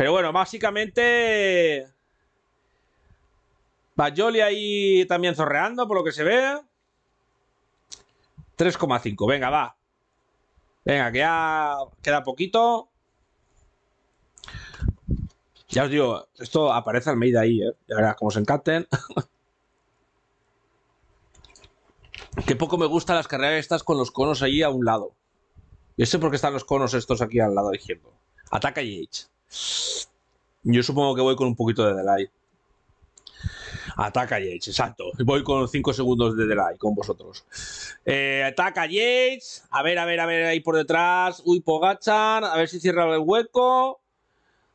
Pero bueno, básicamente. Va Bajoli ahí también zorreando, por lo que se ve. 3,5. Venga, va. Venga, que ya queda poquito. Ya os digo, esto aparece al medida ahí, ¿eh? Ya verás cómo se encanten. *laughs* Qué poco me gustan las carreras estas con los conos ahí a un lado. Yo sé por qué están los conos estos aquí al lado diciendo, Ataca Yates. Yo supongo que voy con un poquito de delay. Ataca Yates, exacto. Voy con 5 segundos de delay con vosotros. Eh, ataca Yates. A ver, a ver, a ver, ahí por detrás. Uy, Pogachar. A ver si cierra el hueco.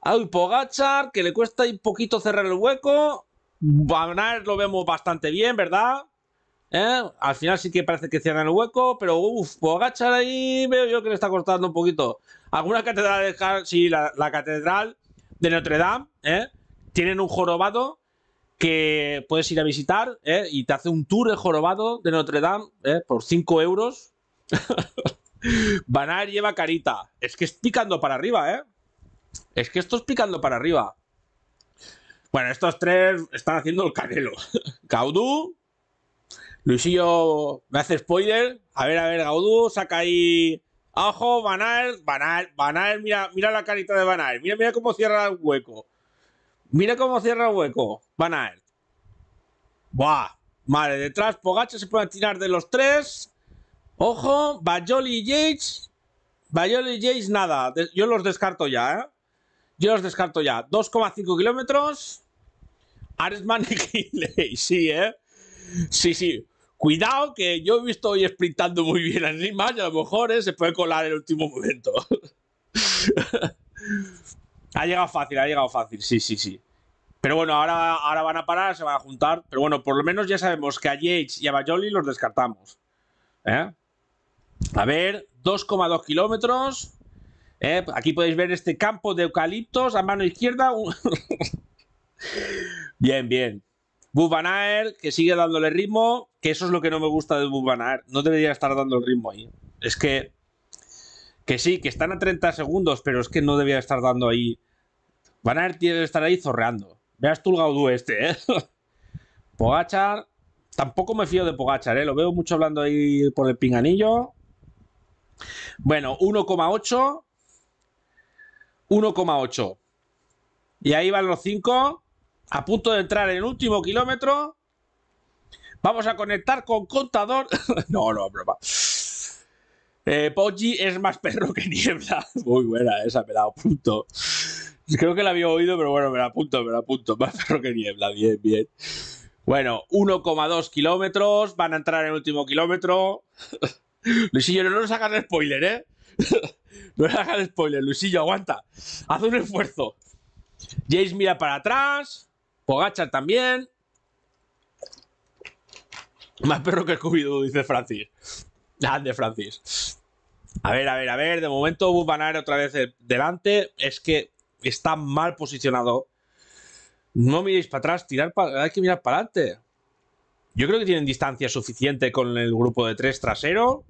Uy, Pogachar, que le cuesta un poquito cerrar el hueco. Van lo vemos bastante bien, ¿verdad? ¿Eh? Al final sí que parece que cierran el hueco, pero uff, agachar ahí veo yo que le está cortando un poquito. Algunas catedrales, sí, la, catedral de Notre Dame, ¿eh? tienen un jorobado que puedes ir a visitar ¿eh? y te hace un tour de jorobado de Notre Dame por 5 euros. *laughs* Banar lleva carita. Es que es picando para arriba, ¿eh? Es que esto es picando para arriba. Bueno, estos tres están haciendo el canelo. *laughs* Caudú, Luisillo me hace spoiler. A ver, a ver, Gaudú, saca ahí. Ajo, Banal, Banal, Banal, mira, mira la carita de Banal. Mira, mira cómo cierra el hueco. Mira cómo cierra el hueco. Banal. Buah. Vale, detrás pogacho se puede tirar de los tres. Ojo, Bayoli y Yates. Bayoli y Yates, nada. Yo los descarto ya, ¿eh? Yo los descarto ya. 2,5 kilómetros. Aresman y *laughs* sí, ¿eh? Sí, sí. Cuidado que yo he visto hoy sprintando muy bien a Nima y a lo mejor eh, se puede colar en el último momento. *laughs* ha llegado fácil, ha llegado fácil, sí, sí, sí. Pero bueno, ahora, ahora van a parar, se van a juntar. Pero bueno, por lo menos ya sabemos que a Yates y a Bajoli los descartamos. ¿eh? A ver, 2,2 kilómetros. ¿eh? Aquí podéis ver este campo de eucaliptos a mano izquierda. *laughs* bien, bien. Bubanaer, que sigue dándole ritmo, que eso es lo que no me gusta de Bubanaer. No debería estar dando el ritmo ahí. Es que. Que sí, que están a 30 segundos, pero es que no debería estar dando ahí. Banaer tiene que estar ahí zorreando. Veas tú el Gaudú este, ¿eh? *laughs* Pogachar. Tampoco me fío de Pogachar, ¿eh? Lo veo mucho hablando ahí por el pinganillo. Bueno, 1,8. 1,8. Y ahí van los 5 a punto de entrar en el último kilómetro. Vamos a conectar con contador. *laughs* no, no, broma. Eh, Poggi es más perro que niebla. *laughs* Muy buena, esa me la punto. Creo que la había oído, pero bueno, me la apunto, me la apunto. Más perro que niebla, bien, bien. Bueno, 1,2 kilómetros. Van a entrar en el último kilómetro. *laughs* Luisillo, no nos hagas spoiler, ¿eh? no nos hagas spoiler, Luisillo, aguanta. Haz un esfuerzo. Jace mira para atrás. Pogacha también. Más perro que el Cubido, dice Francis. Grande, ah, Francis. A ver, a ver, a ver. De momento, Bubanaer otra vez delante. Es que está mal posicionado. No miréis para atrás, tirar para... hay que mirar para adelante. Yo creo que tienen distancia suficiente con el grupo de tres trasero.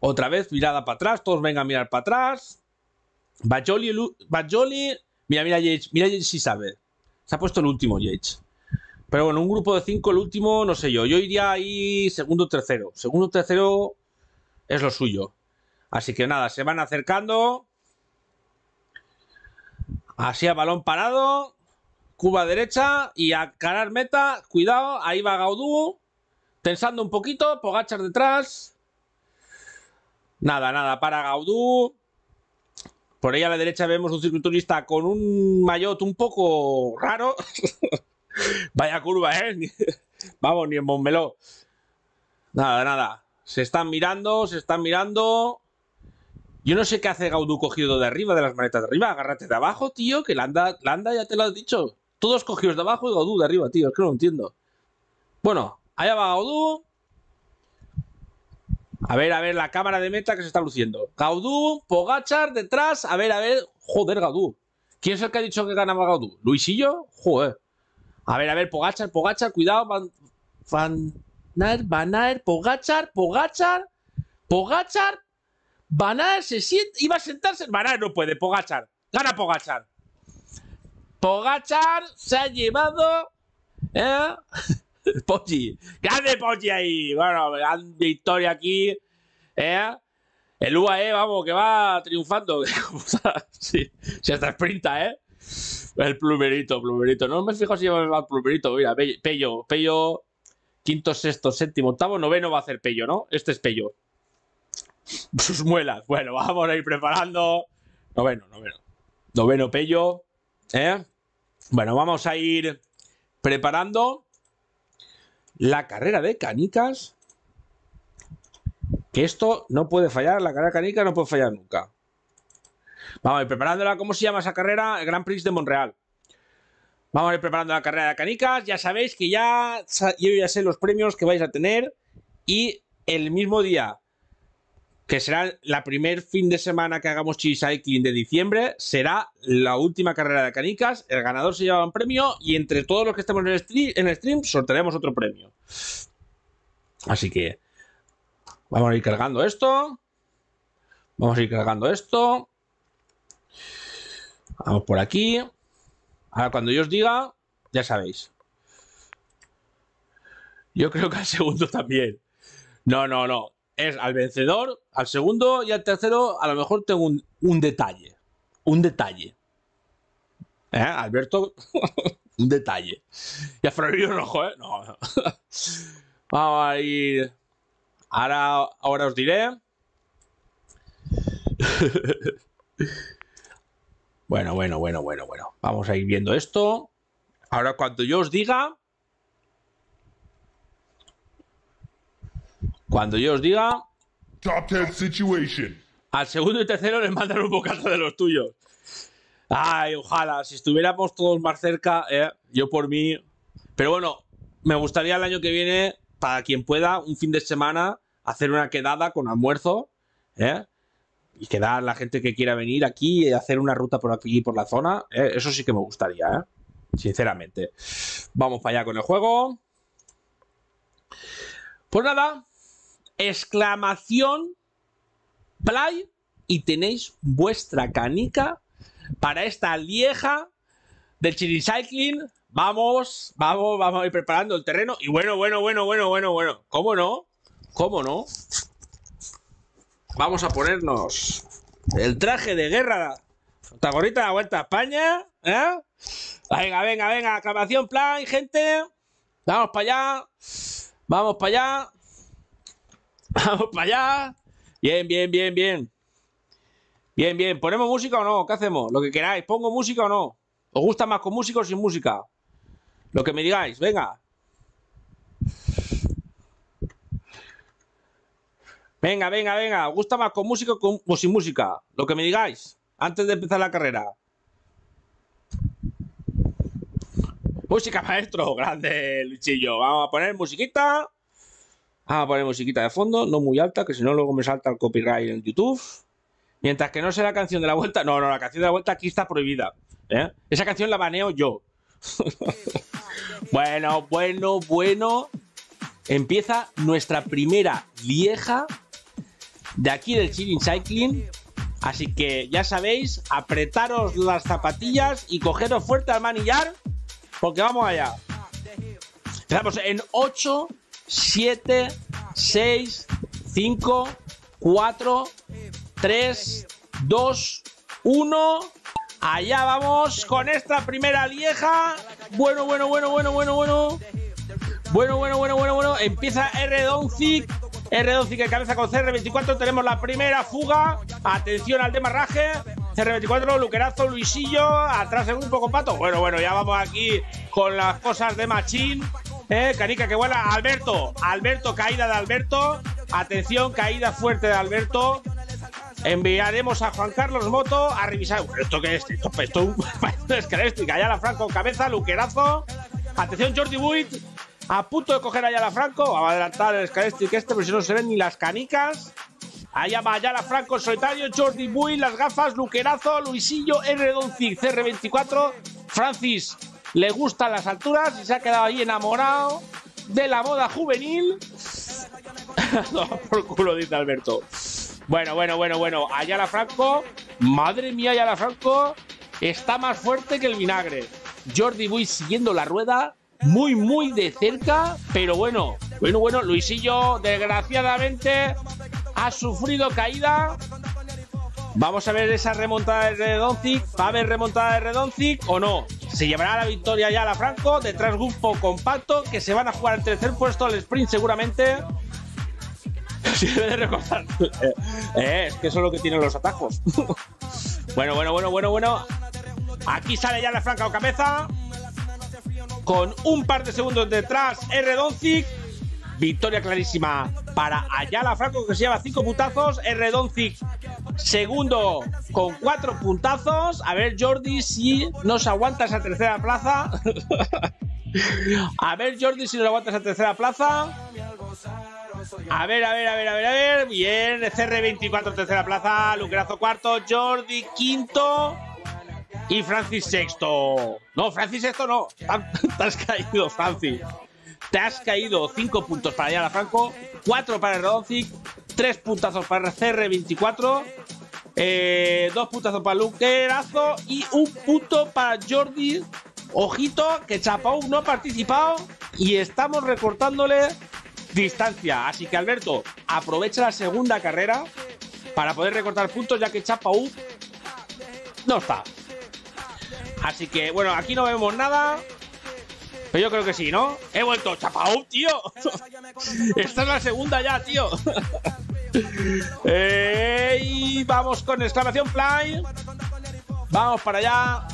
Otra vez, mirada para atrás. Todos vengan a mirar para atrás. Bajoli, Bajoli. Mira, mira, mira, mira si sabe. Se ha puesto el último Yates. Pero bueno, un grupo de cinco, el último, no sé yo. Yo iría ahí segundo, tercero. Segundo, tercero es lo suyo. Así que nada, se van acercando. Así a balón parado. Cuba derecha y a carar meta. Cuidado, ahí va Gaudú. Tensando un poquito, Pogachar detrás. Nada, nada, para Gaudú. Por ahí a la derecha vemos un circuiturista con un maillot un poco raro. *laughs* Vaya curva, ¿eh? *laughs* Vamos, ni en bombeló. Nada, nada. Se están mirando, se están mirando. Yo no sé qué hace Gaudú cogido de arriba, de las maletas de arriba. Agárrate de abajo, tío, que la anda, ya te lo has dicho. Todos cogidos de abajo y Gaudú de arriba, tío. Es que no lo entiendo. Bueno, allá va Gaudú. A ver, a ver, la cámara de meta que se está luciendo. Gaudú, Pogachar detrás. A ver, a ver. Joder, Gaudú. ¿Quién es el que ha dicho que ganaba Gaudú? ¿Luisillo? Joder. A ver, a ver, Pogachar, Pogachar, cuidado. Van, Van aer Pogachar, Pogachar, Pogachar. a se siente. Iba a sentarse. Aer no puede, Pogachar. Gana Pogachar. Pogachar se ha llevado. ¿eh? Pochi, Grande Pochi ahí. Bueno, gran victoria aquí. ¿eh? El UAE, vamos, que va triunfando. *laughs* sí, hasta sprinta, ¿eh? El plumerito, plumerito. No me fijo si va el plumerito. Mira, Pello, Pello, quinto, sexto, séptimo, octavo, noveno va a hacer Pello, ¿no? Este es Pello. Sus muelas. Bueno, vamos a ir preparando. Noveno, noveno. Noveno Pello. ¿eh? Bueno, vamos a ir preparando la carrera de canicas. Que esto no puede fallar, la carrera de canicas no puede fallar nunca. Vamos a ir preparándola. ¿Cómo se llama esa carrera? El Gran Prix de Montreal. Vamos a ir preparando la carrera de canicas. Ya sabéis que ya yo ya sé los premios que vais a tener. Y el mismo día que será la primer fin de semana que hagamos King de diciembre, será la última carrera de canicas, el ganador se lleva un premio y entre todos los que estemos en el, stream, en stream sortearemos otro premio. Así que vamos a ir cargando esto, vamos a ir cargando esto, vamos por aquí, ahora cuando yo os diga, ya sabéis. Yo creo que al segundo *laughs* también. No, no, no es al vencedor, al segundo y al tercero, a lo mejor tengo un, detalle. Un detalle. ¿Eh? Alberto, *laughs* un detalle. Y a un ojo ¿eh? Vamos a ir. Ahora, ahora os diré. *laughs* bueno, bueno, bueno, bueno, bueno. Vamos a ir viendo esto. Ahora, cuando yo os diga, Cuando yo os diga. Top situation. Al segundo y tercero les mandan un bocado de los tuyos. Ay, ojalá, si estuviéramos todos más cerca, eh, yo por mí. Pero bueno, me gustaría el año que viene, para quien pueda, un fin de semana, hacer una quedada con almuerzo, eh, Y quedar la gente que quiera venir aquí y hacer una ruta por aquí, por la zona. Eh, eso sí que me gustaría, ¿eh? Sinceramente. Vamos para allá con el juego. Pues nada, exclamación play y tenéis vuestra canica para esta lieja del Chiricycling. Vamos, vamos, vamos a ir preparando el terreno. Y bueno, bueno, bueno, bueno, bueno, bueno. ¿Cómo no? ¿Cómo no? Vamos a ponernos el traje de guerra. Protagonista de la Vuelta a España. ¿eh? Venga, venga, venga. Aclamación, play gente. Vamos para allá. Vamos para allá. Vamos para allá. Bien, bien, bien, bien. Bien, bien. ¿Ponemos música o no? ¿Qué hacemos? Lo que queráis. ¿Pongo música o no? ¿Os gusta más con música o sin música? Lo que me digáis. Venga. Venga, venga, venga. ¿Os gusta más con música o sin música? Lo que me digáis. Antes de empezar la carrera. Música, maestro. Grande, Luchillo. Vamos a poner musiquita. Vamos ah, a poner musiquita de fondo, no muy alta, que si no luego me salta el copyright en YouTube. Mientras que no sea la canción de la vuelta, no, no, la canción de la vuelta aquí está prohibida. ¿eh? Esa canción la baneo yo. *laughs* bueno, bueno, bueno. Empieza nuestra primera vieja de aquí del Chilling Cycling. Así que ya sabéis, apretaros las zapatillas y cogeros fuerte al manillar, porque vamos allá. Empezamos en 8, 7, 6, 5, 4, 3, 2, 1. Allá vamos con esta primera vieja. Bueno, bueno, bueno, bueno, bueno, bueno. Bueno, bueno, bueno, bueno, bueno. Empieza R. 12 R. 12 que cabeza con CR24. Tenemos la primera fuga. Atención al demarraje. CR24, Luquerazo, Luisillo. Atrás el grupo con Pato. Bueno, bueno, ya vamos aquí con las cosas de Machín. Eh, canica que vuela. Alberto. Alberto, caída de Alberto. Atención, caída fuerte de Alberto. Enviaremos a Juan Carlos Moto a revisar. ¿Esto qué es? Esto, esto, *laughs* Franco, cabeza, luquerazo. Atención, Jordi Buit. A punto de coger a la Franco. Va a adelantar el Escalestric este, pero si no se ven ni las canicas. Allá va la Franco en solitario, Jordi Buit, las gafas, Luquerazo, Luisillo, R. Doncic, CR24, Francis le gustan las alturas y se ha quedado ahí enamorado de la boda juvenil. *laughs* por culo, dice Alberto. Bueno, bueno, bueno, bueno. Ayala Franco, madre mía, Ayala Franco, está más fuerte que el vinagre. Jordi Buy siguiendo la rueda, muy, muy de cerca, pero bueno, bueno, bueno, Luisillo, desgraciadamente, ha sufrido caída Vamos a ver esa remontada de Redoncic. ¿Va a haber remontada de Redoncic o no? Se llevará la victoria ya a la Franco. Detrás grupo compacto que se van a jugar el tercer puesto al sprint seguramente. *laughs* *laughs* Eh, es que eso es lo que tienen los atajos. *laughs* bueno, bueno, bueno, bueno, bueno. Aquí sale ya la Franca o cabeza. Con un par de segundos detrás, R. Victoria clarísima para Ayala Franco, que se lleva cinco putazos. R. Segundo, con cuatro puntazos. A ver, Jordi, si nos aguantas a tercera plaza. *laughs* a ver, Jordi, si nos aguantas a tercera plaza. A ver, a ver, a ver, a ver, a ver. Bien, CR24, tercera plaza. Lucrazo cuarto. Jordi, quinto. Y Francis sexto. No, Francis sexto no. *laughs* Te has caído, Francis. Te has caído. Cinco puntos para la Franco. Cuatro para el Rodoncic tres puntazos para CR24, eh, dos puntazos para Luquerazo y un punto para Jordi. Ojito, que Chapau no ha participado y estamos recortándole distancia. Así que Alberto, aprovecha la segunda carrera para poder recortar puntos, ya que Chapau no está. Así que bueno, aquí no vemos nada. Pero yo creo que sí, ¿no? He vuelto, Chapau, tío. *laughs* Esta es la segunda ya, tío. *laughs* vamos con exclamación fly. Vamos para allá.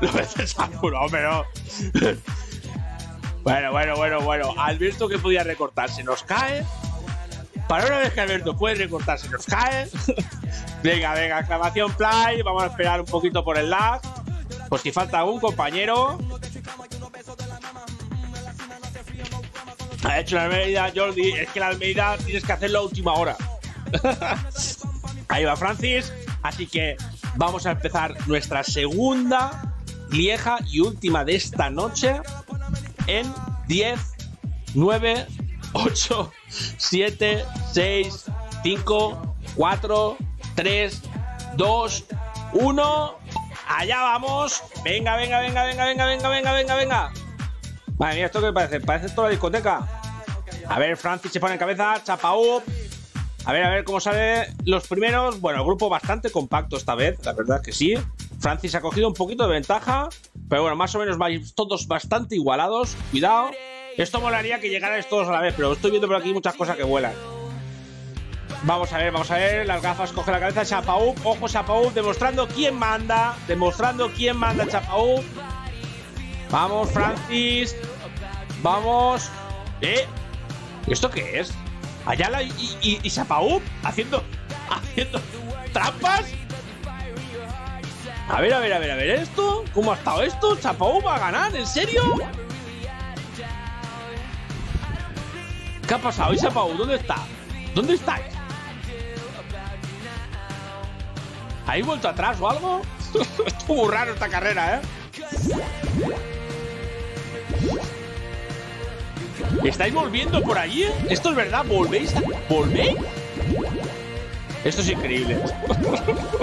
Lo hombre *laughs* bueno, bueno, bueno, bueno. Alberto que podía recortarse, nos cae. Para una vez que Alberto puede recortarse, nos cae. venga, venga, exclamación fly. Vamos a esperar un poquito por el lag. Pues si falta algún compañero. Ha hecho la Almeida, Jordi. Es que la Almeida tienes que hacerlo a última hora. Ahí va Francis. Así que vamos a empezar nuestra segunda, vieja y última de esta noche en 10, 9, 8, 7, 6, 5, 4, 3, 2, 1. Allá vamos. Venga, venga, venga, venga, venga, venga, venga, venga, venga. Vale, mira ¿esto qué parece? Parece toda la discoteca. A ver, Francis se pone en cabeza, Chapau. A ver, a ver cómo sale los primeros. Bueno, grupo bastante compacto esta vez, la verdad que sí. Francis ha cogido un poquito de ventaja, pero bueno, más o menos vais todos bastante igualados. Cuidado. Esto molaría que llegarais todos a la vez, pero estoy viendo por aquí muchas cosas que vuelan. Vamos a ver, vamos a ver. Las gafas coge la cabeza Chapaú. Ojo Chapau, demostrando quién manda. Demostrando quién manda Chapau. Vamos, Francis. Vamos. ¿Eh? ¿Esto qué es? Ayala y, y, haciendo, haciendo trampas. A ver, a ver, a ver, a ver esto. ¿Cómo ha estado esto? ¿Chapaú va a ganar? ¿En serio? ¿Qué ha pasado? ¿Y ¿Dónde está? ¿Dónde estáis? ¿Hay vuelto atrás o algo? *laughs* Estuvo raro esta carrera, ¿eh? ¿Estáis volviendo por allí? ¿Esto es verdad? ¿Volvéis? ¿Volvéis? Esto es increíble.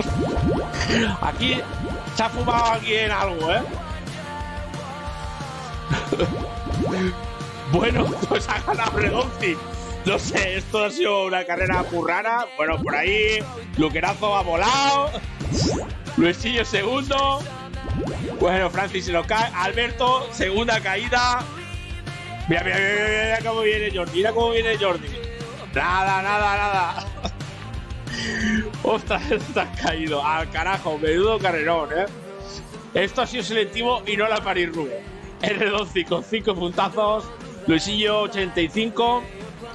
*laughs* aquí se ha fumado alguien algo, ¿eh? *laughs* bueno, pues ha ganado No sé, esto ha sido una carrera purrana. Bueno, por ahí, Luquerazo ha volado. Luisillo segundo. Bueno, Francis se lo cae. Alberto, segunda caída. Mira, mira, mira, cómo viene Jordi. Mira cómo viene Jordi. Nada, nada, nada. *laughs* Ostras, está caído. Al carajo, menudo carrerón, ¿eh? Esto ha sido selectivo y no la parirru. El r 12 con 5 puntazos. Luisillo 85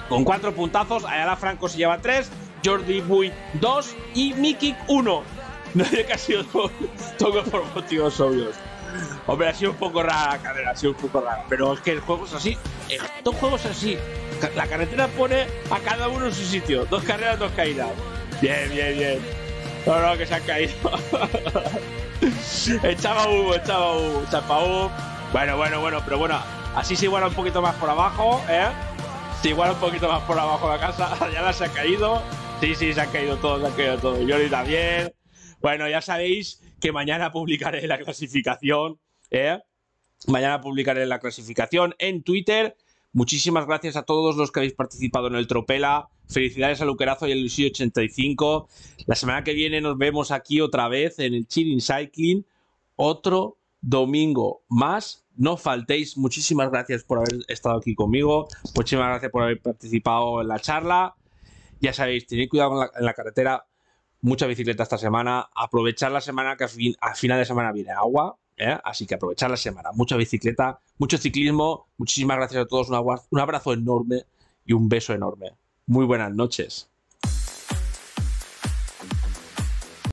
con 4 puntazos. Ayala Franco se lleva 3. Jordi Bui, 2 y Mikik 1 no que ha sido todo por motivos obvios. Hombre, ha sido un poco rara la carrera, ha sido un poco rara. Pero es que el juego es así. Estos juegos así. La carretera pone a cada uno en su sitio. Dos carreras, dos caídas. Bien, bien, bien. No, no, que se han caído. *laughs* echaba humo, echaba humo, echaba Bueno, bueno, bueno, pero bueno. Así se iguala un poquito más por abajo, ¿eh? Se iguala un poquito más por abajo la casa. *laughs* ya la se ha caído. Sí, sí, se ha caído todo. se han caído todos. Yori también. Bueno, ya sabéis que mañana publicaré la clasificación. ¿eh? Mañana publicaré la clasificación en Twitter. Muchísimas gracias a todos los que habéis participado en el Tropela. Felicidades a Luquerazo y a Luisillo 85. La semana que viene nos vemos aquí otra vez en el Chilling Cycling. Otro domingo más. No faltéis. Muchísimas gracias por haber estado aquí conmigo. Muchísimas gracias por haber participado en la charla. Ya sabéis, tened cuidado en la carretera mucha bicicleta esta semana. Aprovechar la semana que a, final de semana viene agua, ¿eh? así que aprovechar la semana. Mucha bicicleta, mucho ciclismo. Muchísimas gracias a todos. un abrazo enorme y un beso enorme. Muy buenas noches.